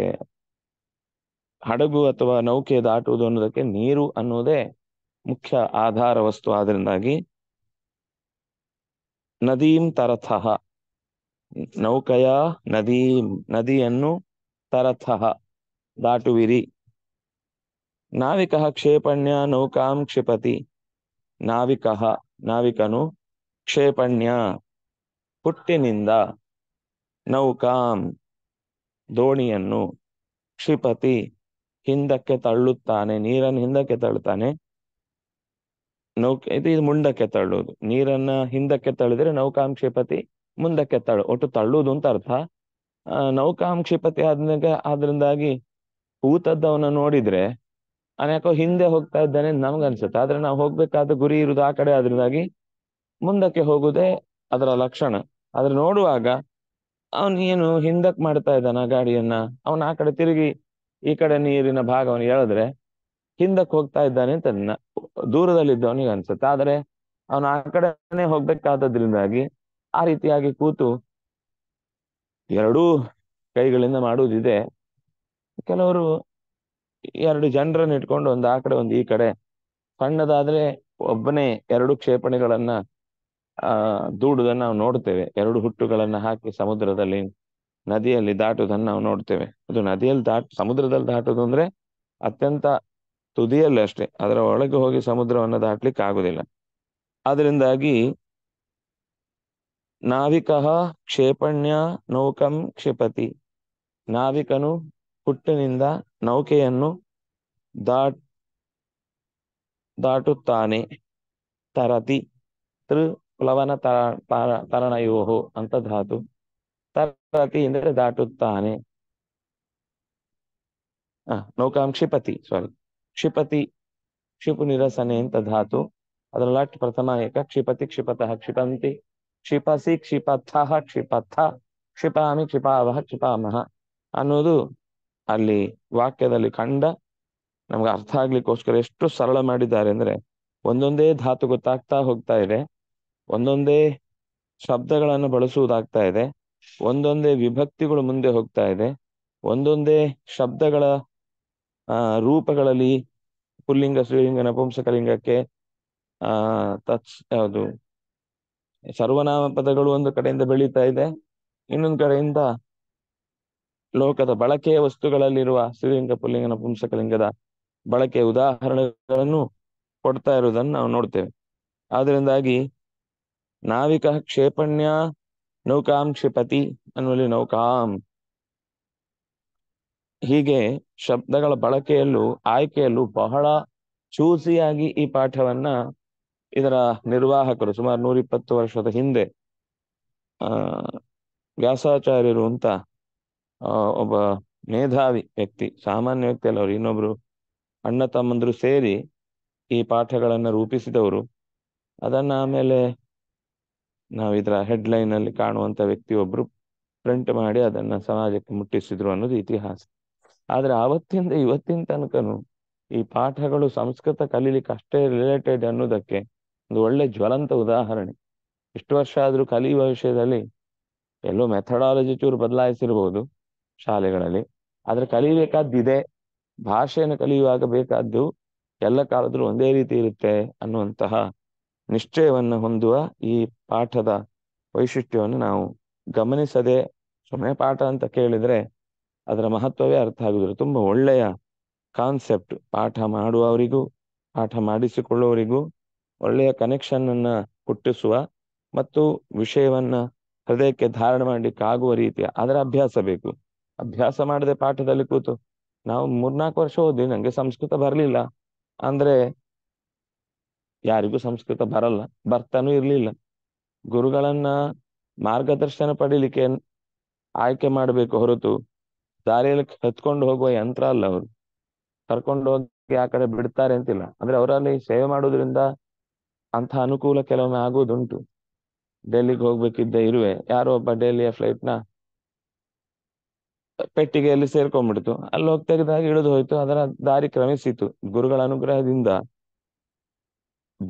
ಹಡಗು ಅಥವಾ ನೌಕೆ ದಾಟುವುದು ಅನ್ನೋದಕ್ಕೆ ನೀರು ಅನ್ನುವುದೇ ಮುಖ್ಯ ಆಧಾರ ವಸ್ತು ಆದ್ರಿಂದಾಗಿ ನದೀಂ ತರಥಃ ನೌಕೆಯ ನದೀಂ ನದಿಯನ್ನು ತರಥಃ ದಾಟುವಿರಿ ನಾವಿಕ ಕ್ಷೇಪಣ್ಯ ನೌಕಾಂ ಕ್ಷಿಪತಿ ನಾವಿಕ ನಾವಿಕನು ಕ್ಷೇಪಣ್ಯ ಹುಟ್ಟಿನಿಂದ ನೌಕಾಂ ದೋಣಿಯನ್ನು ಕ್ಷಿಪತಿ ಹಿಂದಕ್ಕೆ ತಳ್ಳುತ್ತಾನೆ ನೀರನ್ನು ಹಿಂದಕ್ಕೆ ತಳ್ಳುತ್ತಾನೆ ನೌಕ ಇದು ಮುಂಡಕ್ಕೆ ಮುಂದಕ್ಕೆ ತಳ್ಳುವುದು ನೀರನ್ನ ಹಿಂದಕ್ಕೆ ತಳ್ಳಿದ್ರೆ ನೌಕಾಂಕ್ಷಿಪತಿ ಮುಂದಕ್ಕೆ ತಳ್ಳು ಒಟ್ಟು ತಳ್ಳುವುದು ಅಂತ ಅರ್ಥ ನೌಕಾಂಕ್ಷಿಪತಿ ಆದ್ಮೇಲೆ ಅದರಿಂದಾಗಿ ಹೂತದ್ದವನ್ನ ನೋಡಿದ್ರೆ ಅನೇಕ ಹಿಂದೆ ಹೋಗ್ತಾ ಇದ್ದಾನೆ ನಮ್ಗನ್ಸುತ್ತೆ ಅನ್ಸುತ್ತೆ ಆದ್ರೆ ನಾವು ಹೋಗ್ಬೇಕಾದ ಗುರಿ ಇರುವುದು ಆ ಕಡೆ ಅದರಿಂದಾಗಿ ಮುಂದಕ್ಕೆ ಹೋಗುದೇ ಅದರ ಲಕ್ಷಣ ಆದ್ರೆ ನೋಡುವಾಗ ಅವನು ಏನು ಹಿಂದಕ್ ಮಾಡ್ತಾ ಇದ್ದಾನ ಗಾಡಿಯನ್ನ ಅವನ ಆ ಕಡೆ ತಿರುಗಿ ಈ ಕಡೆ ನೀರಿನ ಭಾಗವನ್ನು ಹೇಳಿದ್ರೆ ಹಿಂದಕ್ಕೆ ಹೋಗ್ತಾ ಇದ್ದಾನೆ ಅಂತ ದೂರದಲ್ಲಿದ್ದವನಿಗೆ ಅನ್ಸುತ್ತೆ ಆದ್ರೆ ಅವನು ಆ ಕಡೆನೆ ಹೋಗ್ಬೇಕಾದದ್ರಿಂದಾಗಿ ಆ ರೀತಿಯಾಗಿ ಕೂತು ಎರಡೂ ಕೈಗಳಿಂದ ಮಾಡುವುದಿದೆ ಕೆಲವರು ಎರಡು ಜನರನ್ನ ಇಟ್ಕೊಂಡು ಒಂದು ಆ ಕಡೆ ಒಂದು ಈ ಕಡೆ ಸಣ್ಣದಾದ್ರೆ ಒಬ್ಬನೇ ಎರಡು ಕ್ಷೇಪಣೆಗಳನ್ನ ಆ ದೂಡುದನ್ನು ನಾವು ನೋಡ್ತೇವೆ ಎರಡು ಹುಟ್ಟುಗಳನ್ನು ಹಾಕಿ ಸಮುದ್ರದಲ್ಲಿ ನದಿಯಲ್ಲಿ ದಾಟುವುದನ್ನು ನಾವು ನೋಡ್ತೇವೆ ಅದು ನದಿಯಲ್ಲಿ ದಾಟ್ ಸಮುದ್ರದಲ್ಲಿ ದಾಟುವುದು ಅಂದ್ರೆ ಅತ್ಯಂತ ತುದಿಯಲ್ಲಿ ಅಷ್ಟೇ ಅದರ ಒಳಗೆ ಹೋಗಿ ಸಮುದ್ರವನ್ನು ದಾಟ್ಲಿಕ್ಕೆ ಆಗುದಿಲ್ಲ ಅದರಿಂದಾಗಿ ನಾವಿಕ ಕ್ಷೇಪಣ್ಯ ನೌಕಂ ಕ್ಷಿಪತಿ ನಾವಿಕನು ಹುಟ್ಟಿನಿಂದ ನೌಕೆಯನ್ನು ದಾಟ್ ದಾಟುತ್ತಾನೆ ತರತಿ ತೃ ಪ್ಲವನ ತರ ತರ ತರಣಯೋಹು ಅಂತ ಧಾತು ತರತಿ ಎಂದರೆ ದಾಟುತ್ತಾನೆ ನೌಕಾಂ ಕ್ಷಿಪತಿ ಸಾರಿ ಕ್ಷಿಪತಿ ಕ್ಷಿಪು ನಿರಸನೆ ಅಂತ ಧಾತು ಅದರ ಲಟ್ ಪ್ರಥಮ ಏಕ ಕ್ಷಿಪತಿ ಕ್ಷಿಪತಃ ಕ್ಷಿಪಂತಿ ಕ್ಷಿಪಸಿ ಕ್ಷಿಪಥ ಕ್ಷಿಪಥ ಕ್ಷಿಪಾಮಿ ಕ್ಷಿಪಾವಹ ಕ್ಷಿಪಾಮಹ ಅನ್ನೋದು ಅಲ್ಲಿ ವಾಕ್ಯದಲ್ಲಿ ಕಂಡ ನಮ್ಗೆ ಅರ್ಥ ಆಗ್ಲಿಕ್ಕೋಸ್ಕರ ಎಷ್ಟು ಸರಳ ಮಾಡಿದ್ದಾರೆ ಅಂದ್ರೆ ಒಂದೊಂದೇ ಧಾತು ಗೊತ್ತಾಗ್ತಾ ಹೋಗ್ತಾ ಇದೆ ಒಂದೊಂದೇ ಶಬ್ದಗಳನ್ನು ಬಳಸುವುದಾಗ್ತಾ ಇದೆ ಒಂದೊಂದೇ ವಿಭಕ್ತಿಗಳು ಮುಂದೆ ಹೋಗ್ತಾ ಇದೆ ಒಂದೊಂದೇ ಶಬ್ದಗಳ ರೂಪಗಳಲ್ಲಿ ಪುಲ್ಲಿಂಗ ಶ್ರೀಲಿಂಗ ನಪುಂಸಕಲಿಂಗಕ್ಕೆ ಆ ತತ್ ಯಾವುದು ಸರ್ವನಾಮ ಪದಗಳು ಒಂದು ಕಡೆಯಿಂದ ಬೆಳೀತಾ ಇದೆ ಇನ್ನೊಂದು ಕಡೆಯಿಂದ ಲೋಕದ ಬಳಕೆಯ ವಸ್ತುಗಳಲ್ಲಿರುವ ಶ್ರೀಲಿಂಗ ಪುಲ್ಲಿಂಗ ನಪುಂಸಕಲಿಂಗದ ಬಳಕೆಯ ಉದಾಹರಣೆಗಳನ್ನು ಕೊಡ್ತಾ ಇರುವುದನ್ನು ನಾವು ನೋಡ್ತೇವೆ ಆದ್ರಿಂದಾಗಿ ನಾವಿಕ ಕ್ಷೇಪಣ್ಯ ನೌಕಾಂ ಕ್ಷಿಪತಿ ಅನ್ನುವಲ್ಲಿ ನೌಕಾಂ ಹೀಗೆ ಶಬ್ದಗಳ ಬಳಕೆಯಲ್ಲೂ ಆಯ್ಕೆಯಲ್ಲೂ ಬಹಳ ಚೂಸಿಯಾಗಿ ಈ ಪಾಠವನ್ನ ಇದರ ನಿರ್ವಾಹಕರು ಸುಮಾರು ನೂರಿಪ್ಪತ್ತು ವರ್ಷದ ಹಿಂದೆ ಆ ವ್ಯಾಸಾಚಾರ್ಯರು ಅಂತ ಒಬ್ಬ ಮೇಧಾವಿ ವ್ಯಕ್ತಿ ಸಾಮಾನ್ಯ ವ್ಯಕ್ತಿ ಅಲ್ಲ ಅವರು ಇನ್ನೊಬ್ರು ಅಣ್ಣ ತಮ್ಮಂದ್ರು ಸೇರಿ ಈ ಪಾಠಗಳನ್ನು ರೂಪಿಸಿದವರು ಅದನ್ನ ಆಮೇಲೆ ನಾವು ಇದರ ಹೆಡ್ಲೈನ್ ಅಲ್ಲಿ ಕಾಣುವಂತ ವ್ಯಕ್ತಿಯೊಬ್ರು ಪ್ರಿಂಟ್ ಮಾಡಿ ಅದನ್ನ ಸಮಾಜಕ್ಕೆ ಮುಟ್ಟಿಸಿದ್ರು ಅನ್ನೋದು ಇತಿಹಾಸ ಆದ್ರೆ ಅವತ್ತಿಂದ ಇವತ್ತಿನ ತನಕನು ಈ ಪಾಠಗಳು ಸಂಸ್ಕೃತ ಕಲೀಲಿಕ್ಕೆ ಅಷ್ಟೇ ರಿಲೇಟೆಡ್ ಅನ್ನೋದಕ್ಕೆ ಒಂದು ಒಳ್ಳೆ ಜ್ವಲಂತ ಉದಾಹರಣೆ ಇಷ್ಟು ವರ್ಷ ಆದ್ರೂ ಕಲಿಯುವ ವಿಷಯದಲ್ಲಿ ಎಲ್ಲೋ ಮೆಥಡಾಲಜಿ ಚೂರು ಬದಲಾಯಿಸಿರ್ಬೋದು ಶಾಲೆಗಳಲ್ಲಿ ಆದ್ರೆ ಕಲಿಬೇಕಾದ್ದಿದೆ ಭಾಷೆಯನ್ನು ಕಲಿಯುವಾಗ ಬೇಕಾದ್ದು ಎಲ್ಲ ಕಾಲದಲ್ಲೂ ಒಂದೇ ರೀತಿ ಇರುತ್ತೆ ಅನ್ನುವಂತಹ ನಿಶ್ಚಯವನ್ನು ಹೊಂದುವ ಈ ಪಾಠದ ವೈಶಿಷ್ಟ್ಯವನ್ನು ನಾವು ಗಮನಿಸದೆ ಸುಮ್ಮನೆ ಪಾಠ ಅಂತ ಕೇಳಿದರೆ ಅದರ ಮಹತ್ವವೇ ಅರ್ಥ ಆಗುದಿಲ್ಲ ತುಂಬ ಒಳ್ಳೆಯ ಕಾನ್ಸೆಪ್ಟ್ ಪಾಠ ಮಾಡುವವರಿಗೂ ಪಾಠ ಮಾಡಿಸಿಕೊಳ್ಳುವವರಿಗೂ ಒಳ್ಳೆಯ ಕನೆಕ್ಷನ್ ಅನ್ನ ಹುಟ್ಟಿಸುವ ಮತ್ತು ವಿಷಯವನ್ನ ಹೃದಯಕ್ಕೆ ಧಾರಣ ಮಾಡಿ ಆಗುವ ರೀತಿಯ ಅದರ ಅಭ್ಯಾಸ ಬೇಕು ಅಭ್ಯಾಸ ಮಾಡದೆ ಪಾಠದಲ್ಲಿ ಕೂತು ನಾವು ಮೂರ್ನಾಲ್ಕು ವರ್ಷ ಓದಿ ನಂಗೆ ಸಂಸ್ಕೃತ ಬರಲಿಲ್ಲ ಅಂದ್ರೆ ಯಾರಿಗೂ ಸಂಸ್ಕೃತ ಬರಲ್ಲ ಬರ್ತಾನೂ ಇರ್ಲಿಲ್ಲ ಗುರುಗಳನ್ನ ಮಾರ್ಗದರ್ಶನ ಪಡೀಲಿಕ್ಕೆ ಆಯ್ಕೆ ಮಾಡಬೇಕು ಹೊರತು ದಾರಿಯಲ್ಲಿ ಹತ್ಕೊಂಡು ಹೋಗುವ ಯಂತ್ರ ಅಲ್ಲ ಅವರು ಕರ್ಕೊಂಡು ಹೋಗಿ ಆ ಕಡೆ ಬಿಡ್ತಾರೆ ಅಂತಿಲ್ಲ ಅಂದ್ರೆ ಅವರಲ್ಲಿ ಸೇವೆ ಮಾಡೋದ್ರಿಂದ ಅಂತ ಅನುಕೂಲ ಕೆಲವೊಮ್ಮೆ ಆಗೋದುಂಟು ಡೆಲ್ಲಿಗೆ ಹೋಗ್ಬೇಕಿದ್ದ ಇರುವೆ ಯಾರೋ ಒಬ್ಬ ಡೆಲ್ಲಿಯ ಫ್ಲೈಟ್ ನ ಪೆಟ್ಟಿಗೆಯಲ್ಲಿ ಸೇರ್ಕೊಂಡ್ಬಿಡ್ತು ಅಲ್ಲಿ ಹೋಗ್ತಾ ಇಳಿದು ಹೋಯ್ತು ಅದರ ದಾರಿ ಕ್ರಮಿಸಿತು ಗುರುಗಳ ಅನುಗ್ರಹದಿಂದ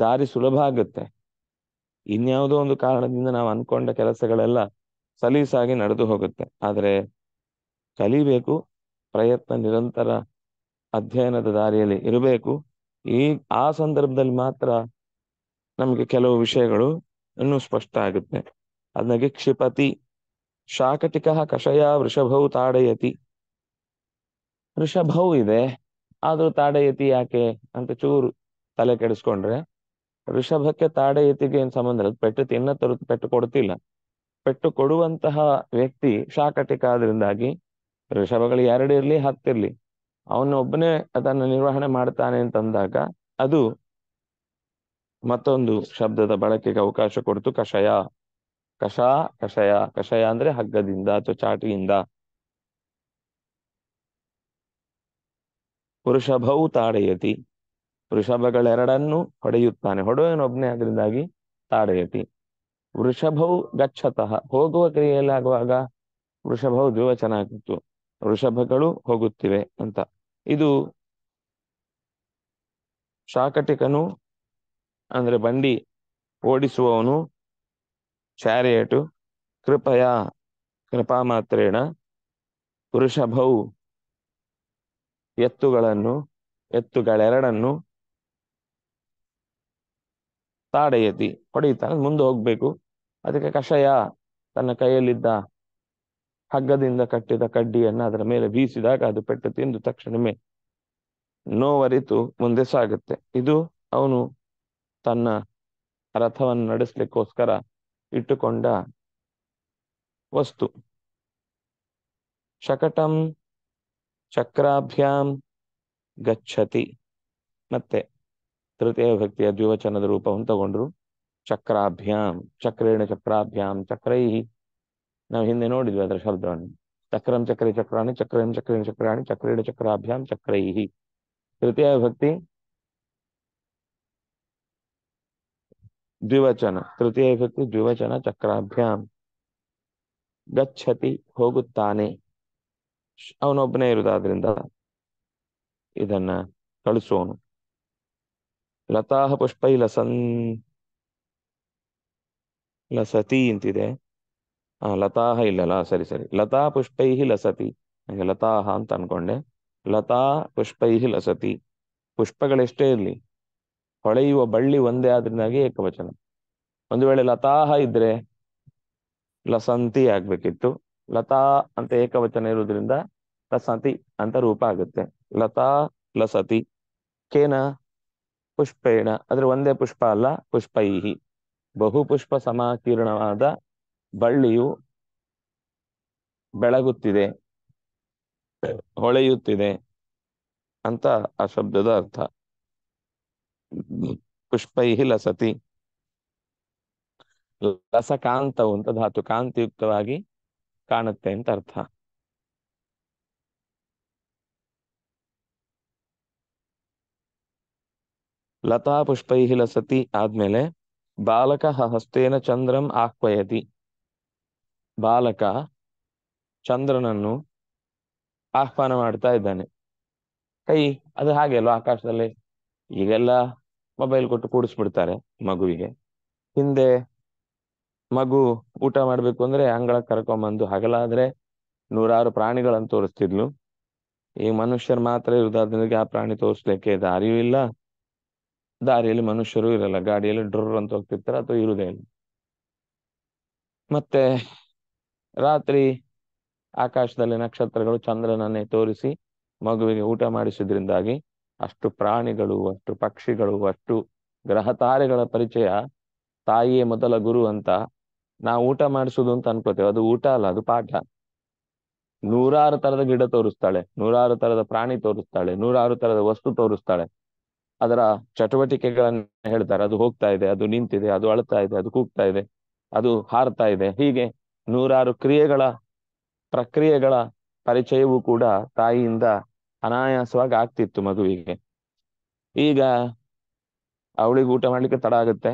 ದಾರಿ ಸುಲಭ ಆಗುತ್ತೆ ಇನ್ಯಾವುದೋ ಒಂದು ಕಾರಣದಿಂದ ನಾವು ಅನ್ಕೊಂಡ ಕೆಲಸಗಳೆಲ್ಲ ಸಲೀಸಾಗಿ ನಡೆದು ಹೋಗುತ್ತೆ ಆದರೆ ಕಲಿಬೇಕು ಪ್ರಯತ್ನ ನಿರಂತರ ಅಧ್ಯಯನದ ದಾರಿಯಲ್ಲಿ ಇರಬೇಕು ಈ ಆ ಸಂದರ್ಭದಲ್ಲಿ ಮಾತ್ರ ನಮಗೆ ಕೆಲವು ವಿಷಯಗಳು ಇನ್ನೂ ಸ್ಪಷ್ಟ ಆಗುತ್ತೆ ಅದನಗೆ ಕ್ಷಿಪತಿ ಶಾಕಟಿಕ ಕಷಯ ವೃಷಭೌ ತಾಡಯತಿ ವೃಷಭವು ಇದೆ ಆದ್ರೂ ತಾಡಯತಿ ಯಾಕೆ ಅಂತ ಚೂರು ತಲೆ ಕೆಡಿಸ್ಕೊಂಡ್ರೆ ಋಷಭಕ್ಕೆ ತಾಡೆ ಈತಿಗೆ ಏನ್ ಸಂಬಂಧ ಇರೋದು ಪೆಟ್ಟು ತಿನ್ನ ತರು ಪೆಟ್ಟು ಕೊಡ್ತಿಲ್ಲ ಪೆಟ್ಟು ಕೊಡುವಂತಹ ವ್ಯಕ್ತಿ ಶಾಕಟಿಕ ಆದ್ರಿಂದಾಗಿ ಋಷಭಗಳು ಎರಡು ಇರ್ಲಿ ಹತ್ತಿರ್ಲಿ ಅವನೊಬ್ಬನೇ ಅದನ್ನು ನಿರ್ವಹಣೆ ಮಾಡ್ತಾನೆ ಅಂತಂದಾಗ ಅದು ಮತ್ತೊಂದು ಶಬ್ದದ ಬಳಕೆಗೆ ಅವಕಾಶ ಕೊಡ್ತು ಕಷಾಯ ಕಷ ಕಷಾಯ ಕಷಾಯ ಅಂದ್ರೆ ಹಗ್ಗದಿಂದ ಅಥವಾ ಚಾಟಿಯಿಂದ ವೃಷಭವು ತಾಡೆಯತಿ ವೃಷಭಗಳೆರಡನ್ನೂ ಹೊಡೆಯುತ್ತಾನೆ ಹೊಡೆಯನೊಬ್ನೇ ಅದರಿಂದಾಗಿ ತಾಡಯತಿ ವೃಷಭವು ಗಚ್ಚತಃ ಹೋಗುವ ಕ್ರಿಯೆಯಲ್ಲಾಗುವಾಗ ಆಗುವಾಗ ವೃಷಭವು ದ್ವಿವಚನ ಆಗಿತ್ತು ವೃಷಭಗಳು ಹೋಗುತ್ತಿವೆ ಅಂತ ಇದು ಶಾಕಟಿಕನು ಅಂದ್ರೆ ಬಂಡಿ ಓಡಿಸುವವನು ಚಾರಿಯೇಟು ಕೃಪಯ ಕೃಪಾಮಾತ್ರೇಣ ವೃಷಭವು ಎತ್ತುಗಳನ್ನು ಎತ್ತುಗಳೆರಡನ್ನು ತಾಡೆಯತಿ ಹೊಡೆಯುತ್ತಾನೆ ಮುಂದೆ ಹೋಗ್ಬೇಕು ಅದಕ್ಕೆ ಕಷಾಯ ತನ್ನ ಕೈಯಲ್ಲಿದ್ದ ಹಗ್ಗದಿಂದ ಕಟ್ಟಿದ ಕಡ್ಡಿಯನ್ನು ಅದರ ಮೇಲೆ ಬೀಸಿದಾಗ ಅದು ಪೆಟ್ಟು ತಿಂದು ತಕ್ಷಣವೇ ನೋವರಿತು ಮುಂದೆ ಸಾಗುತ್ತೆ ಇದು ಅವನು ತನ್ನ ರಥವನ್ನು ನಡೆಸಲಿಕ್ಕೋಸ್ಕರ ಇಟ್ಟುಕೊಂಡ ವಸ್ತು ಶಕಟಂ ಚಕ್ರಾಭ್ಯಾಂ ಗಚ್ಚತಿ ಮತ್ತೆ ತೃತೀಯ ಭಕ್ತಿಯ ದ್ವಿವಚನದ ರೂಪವನ್ನು ತಗೊಂಡ್ರು ಚಕ್ರಾಭ್ಯಾಂ ಚಕ್ರೇಣ ಚಕ್ರಾಭ್ಯಾಂ ಚಕ್ರೈಹಿ ನಾವು ಹಿಂದೆ ನೋಡಿದ್ವಿ ಅದರ ಶಬ್ದವನ್ನು ಚಕ್ರಂ ಚಕ್ರಿ ಚಕ್ರಾಣಿ ಚಕ್ರಂ ಚಕ್ರೇಣ ಚಕ್ರಾಣಿ ಚಕ್ರೇಣ ಚಕ್ರಾಭ್ಯಾಂ ಚಕ್ರೈಹಿ ತೃತೀಯ ಭಕ್ತಿ ದ್ವಿವಚನ ತೃತೀಯ ವಿಭಕ್ತಿ ದ್ವಿವಚನ ಚಕ್ರಾಭ್ಯಾಂ ಗಚ್ಚತಿ ಹೋಗುತ್ತಾನೆ ಅವನೊಬ್ಬನೇ ಇರುವುದಾದ್ರಿಂದ ಇದನ್ನ ಕಳಿಸೋನು ಲತಾಹ ಪುಷ್ಪೈ ಲಸನ್ ಲಸತಿ ಅಂತಿದೆ ಹಾ ಲತಾಹ ಇಲ್ಲಲ್ಲ ಸರಿ ಸರಿ ಲತಾ ಪುಷ್ಪೈ ಲಸತಿ ನಂಗೆ ಲತಾಹ ಅಂತ ಅನ್ಕೊಂಡೆ ಲತಾ ಪುಷ್ಪೈ ಲಸತಿ ಪುಷ್ಪಗಳೆಷ್ಟೇ ಇರಲಿ ಹೊಳೆಯುವ ಬಳ್ಳಿ ಒಂದೇ ಆದ್ರಿಂದಾಗಿ ಏಕವಚನ ಒಂದು ವೇಳೆ ಲತಾಹ ಇದ್ರೆ ಲಸಂತಿ ಆಗ್ಬೇಕಿತ್ತು ಲತಾ ಅಂತ ಏಕವಚನ ಇರುವುದರಿಂದ ಲಸತಿ ಅಂತ ರೂಪ ಆಗುತ್ತೆ ಲತಾ ಲಸತಿ ಕೇನ ಪುಷ್ಪೇಣ ಅಂದ್ರೆ ಒಂದೇ ಪುಷ್ಪ ಅಲ್ಲ ಪುಷ್ಪೈಹಿ ಬಹು ಪುಷ್ಪ ಸಮಾಕೀರ್ಣವಾದ ಬಳ್ಳಿಯು ಬೆಳಗುತ್ತಿದೆ ಹೊಳೆಯುತ್ತಿದೆ ಅಂತ ಆ ಶಬ್ದದ ಅರ್ಥ ಪುಷ್ಪೈಹಿ ಲಸತಿ ಲಸಕಾಂತವು ಅಂತ ಧಾತು ಕಾಂತಿಯುಕ್ತವಾಗಿ ಕಾಣುತ್ತೆ ಅಂತ ಅರ್ಥ ಲತಾ ಪುಷ್ಪೈ ಲಸತಿ ಆದ್ಮೇಲೆ ಬಾಲಕ ಹಸ್ತೇನ ಚಂದ್ರಂ ಆಹ್ವಯತಿ ಬಾಲಕ ಚಂದ್ರನನ್ನು ಆಹ್ವಾನ ಮಾಡ್ತಾ ಇದ್ದಾನೆ ಕೈ ಅದು ಹಾಗೆ ಅಲ್ವಾ ಆಕಾಶದಲ್ಲಿ ಈಗೆಲ್ಲ ಮೊಬೈಲ್ ಕೊಟ್ಟು ಕೂಡಿಸ್ಬಿಡ್ತಾರೆ ಮಗುವಿಗೆ ಹಿಂದೆ ಮಗು ಊಟ ಮಾಡ್ಬೇಕು ಅಂದ್ರೆ ಅಂಗಳ ಕರ್ಕೊಂಬಂದು ಹಗಲಾದ್ರೆ ನೂರಾರು ಪ್ರಾಣಿಗಳನ್ನು ತೋರಿಸ್ತಿದ್ಲು ಈ ಮನುಷ್ಯರು ಮಾತ್ರ ಇರುದಾದ್ರೆ ಆ ಪ್ರಾಣಿ ತೋರಿಸ್ಲಿಕ್ಕೆ ದಾರಿಯೂ ಇಲ್ಲ ದಾರಿಯಲ್ಲಿ ಮನುಷ್ಯರು ಇರಲ್ಲ ಗಾಡಿಯಲ್ಲಿ ಡ್ರರ್ ಅಂತ ಹೋಗ್ತಿರ್ತಾರೆ ಅಥವಾ ಇರುದೇ ಇಲ್ಲ ಮತ್ತೆ ರಾತ್ರಿ ಆಕಾಶದಲ್ಲಿ ನಕ್ಷತ್ರಗಳು ಚಂದ್ರನನ್ನೇ ತೋರಿಸಿ ಮಗುವಿಗೆ ಊಟ ಮಾಡಿಸಿದ್ರಿಂದಾಗಿ ಅಷ್ಟು ಪ್ರಾಣಿಗಳು ಅಷ್ಟು ಪಕ್ಷಿಗಳು ಅಷ್ಟು ಗ್ರಹ ತಾರೆಗಳ ಪರಿಚಯ ತಾಯಿಯೇ ಮೊದಲ ಗುರು ಅಂತ ನಾವು ಊಟ ಮಾಡಿಸೋದು ಅಂತ ಅನ್ಕೋತೇವೆ ಅದು ಊಟ ಅಲ್ಲ ಅದು ಪಾಠ ನೂರಾರು ತರದ ಗಿಡ ತೋರಿಸ್ತಾಳೆ ನೂರಾರು ತರದ ಪ್ರಾಣಿ ತೋರಿಸ್ತಾಳೆ ನೂರಾರು ತರದ ವಸ್ತು ತೋರಿಸ್ತಾಳೆ ಅದರ ಚಟುವಟಿಕೆಗಳನ್ನ ಹೇಳ್ತಾರೆ ಅದು ಹೋಗ್ತಾ ಇದೆ ಅದು ನಿಂತಿದೆ ಅದು ಅಳ್ತಾ ಇದೆ ಅದು ಕೂಗ್ತಾ ಇದೆ ಅದು ಹಾರ್ತಾ ಇದೆ ಹೀಗೆ ನೂರಾರು ಕ್ರಿಯೆಗಳ ಪ್ರಕ್ರಿಯೆಗಳ ಪರಿಚಯವೂ ಕೂಡ ತಾಯಿಯಿಂದ ಅನಾಯಾಸವಾಗಿ ಆಗ್ತಿತ್ತು ಮಗುವಿಗೆ ಈಗ ಅವಳಿಗೆ ಊಟ ಮಾಡ್ಲಿಕ್ಕೆ ತಡ ಆಗುತ್ತೆ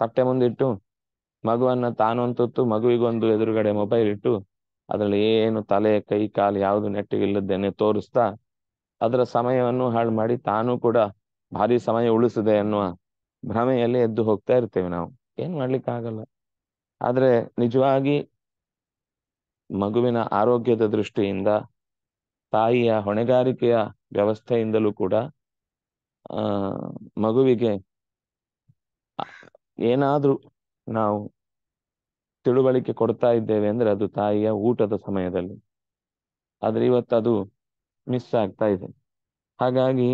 ತಟ್ಟೆ ಮುಂದಿಟ್ಟು ಮಗುವನ್ನ ತಾನೊಂತೊತ್ತು ಮಗುವಿಗೊಂದು ಎದುರುಗಡೆ ಮೊಬೈಲ್ ಇಟ್ಟು ಅದರಲ್ಲಿ ಏನು ತಲೆ ಕೈ ಕಾಲು ಯಾವುದು ಇಲ್ಲದೇನೆ ತೋರಿಸ್ತಾ ಅದರ ಸಮಯವನ್ನು ಹಾಳು ಮಾಡಿ ತಾನು ಕೂಡ ಭಾರಿ ಸಮಯ ಉಳಿಸಿದೆ ಅನ್ನುವ ಭ್ರಮೆಯಲ್ಲಿ ಎದ್ದು ಹೋಗ್ತಾ ಇರ್ತೇವೆ ನಾವು ಏನ್ ಮಾಡ್ಲಿಕ್ಕೆ ಆಗಲ್ಲ ಆದ್ರೆ ನಿಜವಾಗಿ ಮಗುವಿನ ಆರೋಗ್ಯದ ದೃಷ್ಟಿಯಿಂದ ತಾಯಿಯ ಹೊಣೆಗಾರಿಕೆಯ ವ್ಯವಸ್ಥೆಯಿಂದಲೂ ಕೂಡ ಆ ಮಗುವಿಗೆ ಏನಾದ್ರೂ ನಾವು ತಿಳುವಳಿಕೆ ಕೊಡ್ತಾ ಇದ್ದೇವೆ ಅಂದ್ರೆ ಅದು ತಾಯಿಯ ಊಟದ ಸಮಯದಲ್ಲಿ ಆದ್ರೆ ಇವತ್ತು ಅದು ಮಿಸ್ ಆಗ್ತಾ ಇದೆ ಹಾಗಾಗಿ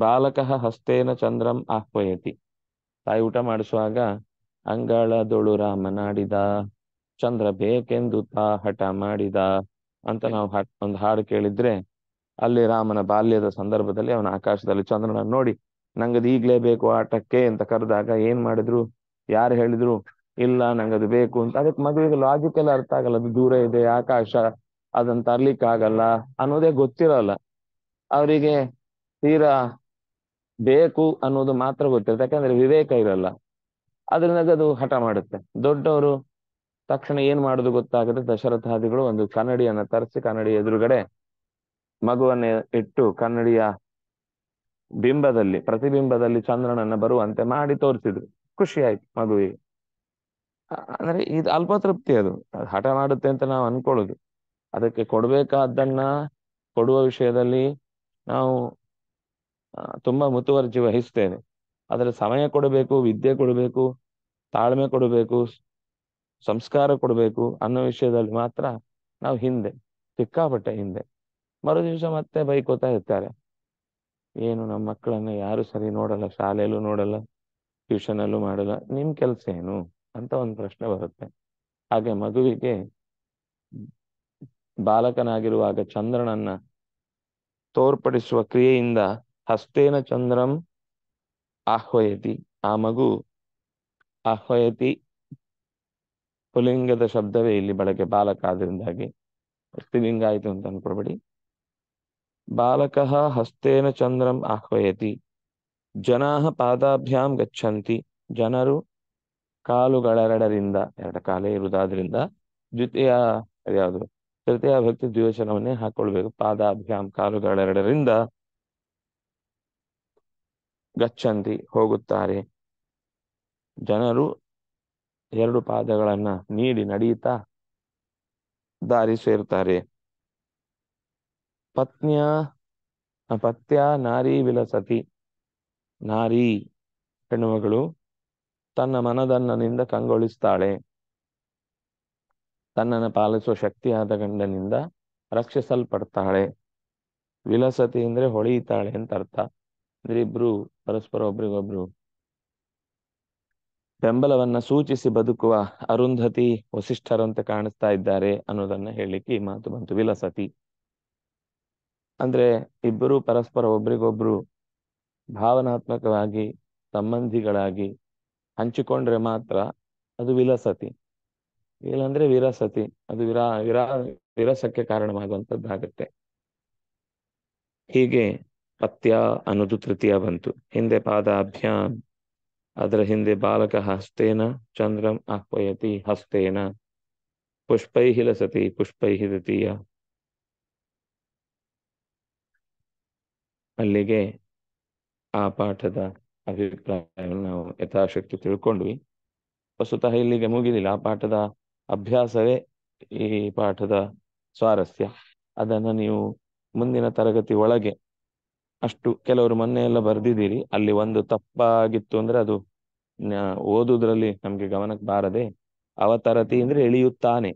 ಬಾಲಕಃ ಹಸ್ತೇನ ಚಂದ್ರಂ ಆಹ್ವಯತಿ ತಾಯಿ ಊಟ ಮಾಡಿಸುವಾಗ ಅಂಗಳದೊಳು ರಾಮನಾಡಿದ ಚಂದ್ರ ಬೇಕೆಂದು ತಾ ಹಠ ಮಾಡಿದ ಅಂತ ನಾವು ಒಂದು ಹಾಡು ಕೇಳಿದ್ರೆ ಅಲ್ಲಿ ರಾಮನ ಬಾಲ್ಯದ ಸಂದರ್ಭದಲ್ಲಿ ಅವನ ಆಕಾಶದಲ್ಲಿ ಚಂದ್ರನ ನೋಡಿ ನಂಗದು ಈಗ್ಲೇ ಬೇಕು ಆಟಕ್ಕೆ ಅಂತ ಕರೆದಾಗ ಏನ್ ಮಾಡಿದ್ರು ಯಾರು ಹೇಳಿದ್ರು ಇಲ್ಲ ನಂಗದು ಬೇಕು ಅಂತ ಅದಕ್ಕೆ ಮದುವೆಗೆ ಲಾಜಿಕ್ ಎಲ್ಲ ಅರ್ಥ ಆಗಲ್ಲ ಅದು ದೂರ ಇದೆ ಆಕಾಶ ಅದನ್ನ ತರ್ಲಿಕ್ಕೆ ಆಗಲ್ಲ ಅನ್ನೋದೇ ಗೊತ್ತಿರಲ್ಲ ಅವರಿಗೆ ತೀರಾ ಬೇಕು ಅನ್ನೋದು ಮಾತ್ರ ಗೊತ್ತಿರುತ್ತೆ ಯಾಕಂದ್ರೆ ವಿವೇಕ ಇರಲ್ಲ ಅದರಿಂದ ಅದು ಹಠ ಮಾಡುತ್ತೆ ದೊಡ್ಡವರು ತಕ್ಷಣ ಏನ್ ಮಾಡುದು ಗೊತ್ತಾಗುತ್ತೆ ದಶರಥಾದಿಗಳು ಒಂದು ಕನ್ನಡಿಯನ್ನ ತರಿಸಿ ಕನ್ನಡಿ ಎದುರುಗಡೆ ಮಗುವನ್ನ ಇಟ್ಟು ಕನ್ನಡಿಯ ಬಿಂಬದಲ್ಲಿ ಪ್ರತಿಬಿಂಬದಲ್ಲಿ ಚಂದ್ರನನ್ನ ಬರುವಂತೆ ಮಾಡಿ ತೋರಿಸಿದ್ರು ಖುಷಿ ಆಯ್ತು ಮಗುವಿಗೆ ಅಂದ್ರೆ ಇದು ಅಲ್ಪತೃಪ್ತಿ ಅದು ಹಠ ಮಾಡುತ್ತೆ ಅಂತ ನಾವು ಅನ್ಕೊಳ್ಳುದು ಅದಕ್ಕೆ ಕೊಡ್ಬೇಕಾದ್ದನ್ನ ಕೊಡುವ ವಿಷಯದಲ್ಲಿ ನಾವು ತುಂಬಾ ಮುತುವರ್ಜಿ ವಹಿಸ್ತೇನೆ ಅದರ ಸಮಯ ಕೊಡಬೇಕು ವಿದ್ಯೆ ಕೊಡಬೇಕು ತಾಳ್ಮೆ ಕೊಡಬೇಕು ಸಂಸ್ಕಾರ ಕೊಡಬೇಕು ಅನ್ನೋ ವಿಷಯದಲ್ಲಿ ಮಾತ್ರ ನಾವು ಹಿಂದೆ ಸಿಕ್ಕಾಪಟ್ಟೆ ಹಿಂದೆ ಮರು ಮತ್ತೆ ಬೈಕೋತಾ ಇರ್ತಾರೆ ಏನು ನಮ್ಮ ಮಕ್ಕಳನ್ನ ಯಾರು ಸರಿ ನೋಡಲ್ಲ ಶಾಲೆಯಲ್ಲೂ ನೋಡಲ್ಲ ಟ್ಯೂಷನಲ್ಲೂ ಮಾಡಲ್ಲ ನಿಮ್ ಕೆಲಸ ಏನು ಅಂತ ಒಂದು ಪ್ರಶ್ನೆ ಬರುತ್ತೆ ಹಾಗೆ ಮಗುವಿಗೆ ಬಾಲಕನಾಗಿರುವಾಗ ಚಂದ್ರನನ್ನ ತೋರ್ಪಡಿಸುವ ಕ್ರಿಯೆಯಿಂದ ಹಸ್ತೇನ ಚಂದ್ರಂ ಆಹ್ವಯತಿ ಆ ಮಗು ಆಹ್ವಯತಿ ಪುಲಿಂಗದ ಶಬ್ದವೇ ಇಲ್ಲಿ ಬಳಕೆ ಬಾಲಕ ಆದ್ರಿಂದಾಗಿ ಸ್ತ್ರೀಲಿಂಗ ಆಯಿತು ಅಂತ ಅನ್ಕೊಳ್ಬೇಡಿ ಬಾಲಕ ಹಸ್ತೇನ ಚಂದ್ರಂ ಆಹ್ವಯತಿ ಜನಾ ಪಾದಾಭ್ಯಾಂ ಗಚ್ಚಂತಿ ಜನರು ಕಾಲುಗಳೆರಡರಿಂದ ಎರಡ ಕಾಲೇ ಇರುವುದಾದ್ರಿಂದ ದ್ವಿತೀಯ ಯಾವುದು ತೃತೀಯ ಭಕ್ತಿ ದ್ವಿವಚನವನ್ನೇ ಹಾಕೊಳ್ಬೇಕು ಪಾದಾಭ್ಯಾಂ ಕಾಲುಗಳೆರಡರಿಂದ ಗಚ್ಚಂತಿ ಹೋಗುತ್ತಾರೆ ಜನರು ಎರಡು ಪಾದಗಳನ್ನ ನೀಡಿ ನಡೆಯುತ್ತಾ ದಾರಿ ಸೇರ್ತಾರೆ ಪತ್ನಿಯ ಪತ್ಯ ನಾರಿ ವಿಲಸತಿ ನಾರಿ ಹೆಣ್ಣುಮಗಳು ತನ್ನ ಮನದನ್ನನಿಂದ ಕಂಗೊಳಿಸ್ತಾಳೆ ತನ್ನನ್ನು ಪಾಲಿಸುವ ಶಕ್ತಿಯಾದ ಗಂಡನಿಂದ ರಕ್ಷಿಸಲ್ಪಡ್ತಾಳೆ ವಿಲಸತಿ ಅಂದ್ರೆ ಹೊಳೆಯುತ್ತಾಳೆ ಅಂತ ಅರ್ಥ ಅಂದ್ರೆ ಇಬ್ರು ಪರಸ್ಪರ ಒಬ್ರಿಗೊಬ್ರು ಬೆಂಬಲವನ್ನ ಸೂಚಿಸಿ ಬದುಕುವ ಅರುಂಧತಿ ವಸಿಷ್ಠರಂತೆ ಕಾಣಿಸ್ತಾ ಇದ್ದಾರೆ ಅನ್ನೋದನ್ನ ಹೇಳಲಿಕ್ಕೆ ಈ ಮಾತು ಬಂತು ವಿಲಸತಿ ಅಂದ್ರೆ ಇಬ್ಬರು ಪರಸ್ಪರ ಒಬ್ರಿಗೊಬ್ರು ಭಾವನಾತ್ಮಕವಾಗಿ ಸಂಬಂಧಿಗಳಾಗಿ ಹಂಚಿಕೊಂಡ್ರೆ ಮಾತ್ರ ಅದು ವಿಲಸತಿ ಇಲ್ಲಾಂದ್ರೆ ವಿರಸತಿ ಅದು ವಿರಾ ವಿರಾ ವಿರಸಕ್ಕೆ ಕಾರಣವಾಗುವಂತದ್ದಾಗತ್ತೆ ಹೀಗೆ ಪತ್ಯ ಅನ್ನೋದು ತೃತೀಯ ಬಂತು ಹಿಂದೆ ಅಭ್ಯಾನ್ ಅದರ ಹಿಂದೆ ಬಾಲಕ ಹಸ್ತೇನ ಚಂದ್ರಂ ಆಹ್ವಯತಿ ಹಸ್ತೇನ ಪುಷ್ಪೈ ಹಿಲಸತಿ ಪುಷ್ಪೈ ತೃತೀಯ ಅಲ್ಲಿಗೆ ಆ ಪಾಠದ ಅಭಿಪ್ರಾಯವನ್ನು ನಾವು ಯಥಾಶಕ್ತಿ ತಿಳ್ಕೊಂಡ್ವಿ ವಸ್ತುತಃ ಇಲ್ಲಿಗೆ ಮುಗಿಲಿಲ್ಲ ಆ ಪಾಠದ ಅಭ್ಯಾಸವೇ ಈ ಪಾಠದ ಸ್ವಾರಸ್ಯ ಅದನ್ನು ನೀವು ಮುಂದಿನ ತರಗತಿ ಒಳಗೆ ಅಷ್ಟು ಕೆಲವರು ಮೊನ್ನೆ ಎಲ್ಲ ಬರ್ದಿದ್ದೀರಿ ಅಲ್ಲಿ ಒಂದು ತಪ್ಪಾಗಿತ್ತು ಅಂದ್ರೆ ಅದು ಓದುದ್ರಲ್ಲಿ ನಮ್ಗೆ ಗಮನಕ್ಕೆ ಬಾರದೆ ಅವತರತಿ ಅಂದ್ರೆ ಇಳಿಯುತ್ತಾನೆ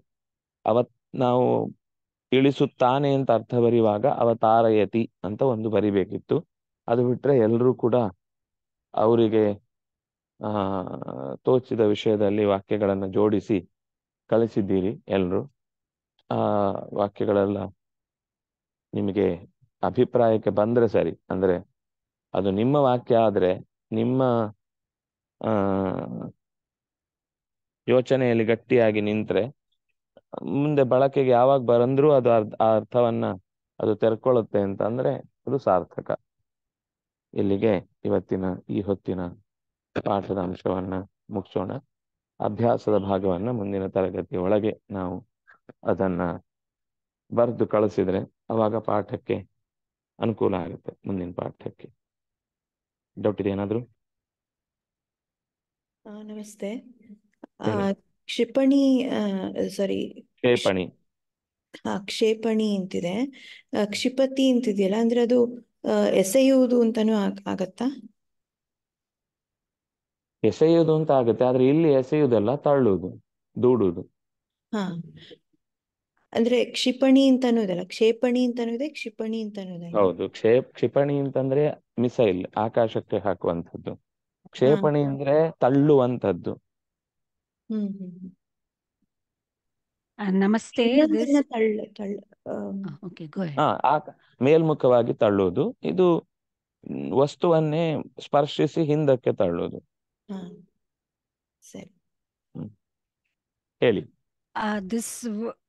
ಅವತ್ ನಾವು ಇಳಿಸುತ್ತಾನೆ ಅಂತ ಅರ್ಥ ಬರೆಯುವಾಗ ಅವತಾರಯತಿ ಅಂತ ಒಂದು ಬರಿಬೇಕಿತ್ತು ಅದು ಬಿಟ್ರೆ ಎಲ್ಲರೂ ಕೂಡ ಅವರಿಗೆ ಆ ತೋಚಿದ ವಿಷಯದಲ್ಲಿ ವಾಕ್ಯಗಳನ್ನು ಜೋಡಿಸಿ ಕಳಿಸಿದ್ದೀರಿ ಎಲ್ಲರೂ ಆ ವಾಕ್ಯಗಳೆಲ್ಲ ನಿಮಗೆ ಅಭಿಪ್ರಾಯಕ್ಕೆ ಬಂದ್ರೆ ಸರಿ ಅಂದ್ರೆ ಅದು ನಿಮ್ಮ ವಾಕ್ಯ ಆದ್ರೆ ನಿಮ್ಮ ಆ ಯೋಚನೆಯಲ್ಲಿ ಗಟ್ಟಿಯಾಗಿ ನಿಂತ್ರೆ ಮುಂದೆ ಬಳಕೆಗೆ ಯಾವಾಗ ಬರಂದ್ರೂ ಅದು ಆ ಅರ್ಥವನ್ನ ಅದು ತೆರ್ಕೊಳ್ಳುತ್ತೆ ಅಂತಂದ್ರೆ ಅದು ಸಾರ್ಥಕ ಇಲ್ಲಿಗೆ ಇವತ್ತಿನ ಈ ಹೊತ್ತಿನ ಪಾಠದ ಅಂಶವನ್ನ ಮುಗಿಸೋಣ ಅಭ್ಯಾಸದ ಭಾಗವನ್ನ ಮುಂದಿನ ತರಗತಿ ಒಳಗೆ ನಾವು ಅದನ್ನ ಬರೆದು ಕಳಿಸಿದ್ರೆ ಅವಾಗ ಪಾಠಕ್ಕೆ ಅನುಕೂಲ ಆಗುತ್ತೆ ಮುಂದಿನ ಪಾಠಕ್ಕೆ ಡೌಟ್ ಇದೆ ಏನಾದ್ರು ನಮಸ್ತೆ ಕ್ಷಿಪಣಿ ಸಾರಿ ಕ್ಷೇಪಣಿ ಹಾ ಕ್ಷೇಪಣಿ ಅಂತಿದೆ ಕ್ಷಿಪತಿ ಅಂತಿದೆಯಲ್ಲ ಅಂದ್ರೆ ಅದು ಎಸೆಯುವುದು ಅಂತಾನು ಆಗತ್ತಾ ಎಸೆಯುವುದು ಅಂತ ಆಗುತ್ತೆ ಆದ್ರೆ ಇಲ್ಲಿ ಎಸೆಯುವುದಲ್ಲ ತಳ್ಳುವುದು ದೂಡುವುದು ಹಾ ಅಂದ್ರೆ ಕ್ಷಿಪಣಿ ಅಂತಾನೂ ಅಲ್ಲ ಕ್ಷೇಪಣಿ ಅಂತಾನೂ ಇದೆ ಕ್ಷಿಪಣಿ ಅಂತಾನೂ ಇದೆ ಹೌದು ಕ್ಷೇ ಕ್ಷಿಪಣಿ ಅಂತಂದ್ರೆ ಮಿಸೈಲ್ ಆಕಾಶಕ್ಕೆ ಹಾಕುವಂತದ್ದು ಕ್ಷೇಪಣಿ ಅಂದ್ರೆ ತಳ್ಳುವಂತದ್ದು ನಮಸ್ತೆ ಮೇಲ್ಮುಖವಾಗಿ ತಳ್ಳುವುದು ಇದು ವಸ್ತುವನ್ನೇ ಸ್ಪರ್ಶಿಸಿ ಹಿಂದಕ್ಕೆ ತಳ್ಳುವುದು ಹೇಳಿ this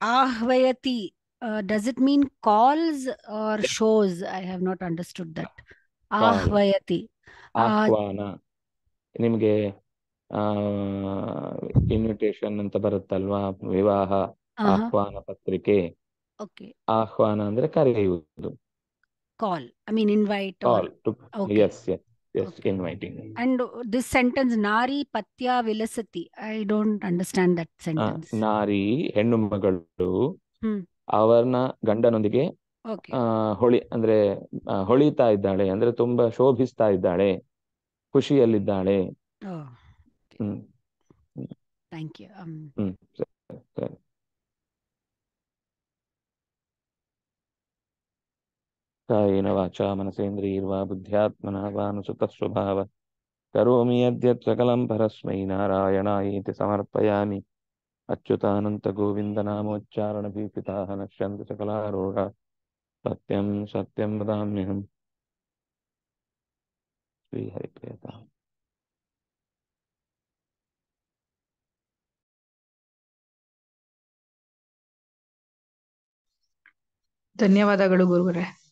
ahvayati uh, does it mean calls or shows i have not understood that ahvayati ಆಹ್ವಾನ ನಿಮಗೆ ಇನ್ವಿಟೇಷನ್ ಅಂತ ಬರುತ್ತಲ್ವಾ ವಿವಾಹ ಆಹ್ವಾನ ಪತ್ರಿಕೆ ಆಹ್ವಾನ ಅಂದ್ರೆ ಕರೆಯುವುದು call I mean invite call yes yes yes okay. inviting and this sentence nari patya vilasati i don't understand that sentence ah, nari hennu magalu avarna gandanondige okay holi andre ah, holita iddale andre tumba shobhista iddale khushiyalliddale oh okay. hmm. thank you um hmm. sorry, sorry. ಕಾಯೇನ ವಾಚಾ ಮನಸೇಂದ್ರಿಯರ್ವಾ ಬುದ್ಧ್ಯಾತ್ಮನ ವಾನುಸುತಃ ಸ್ವಭಾವ ಕರೋಮಿ ಯದ್ಯತ್ ಸಕಲಂ ಪರಸ್ಮೈ ನಾರಾಯಣಾಯೇತಿ ಸಮರ್ಪಯಾಮಿ अच्युतानन्तगोविन्दनामोच्चारणभीपिताः नश्यन्ति सकलारोगाः सत्यं सत्यं वदाम्यहम् ಧನ್ಯವಾದಗಳು ಗುರುಗಳೇ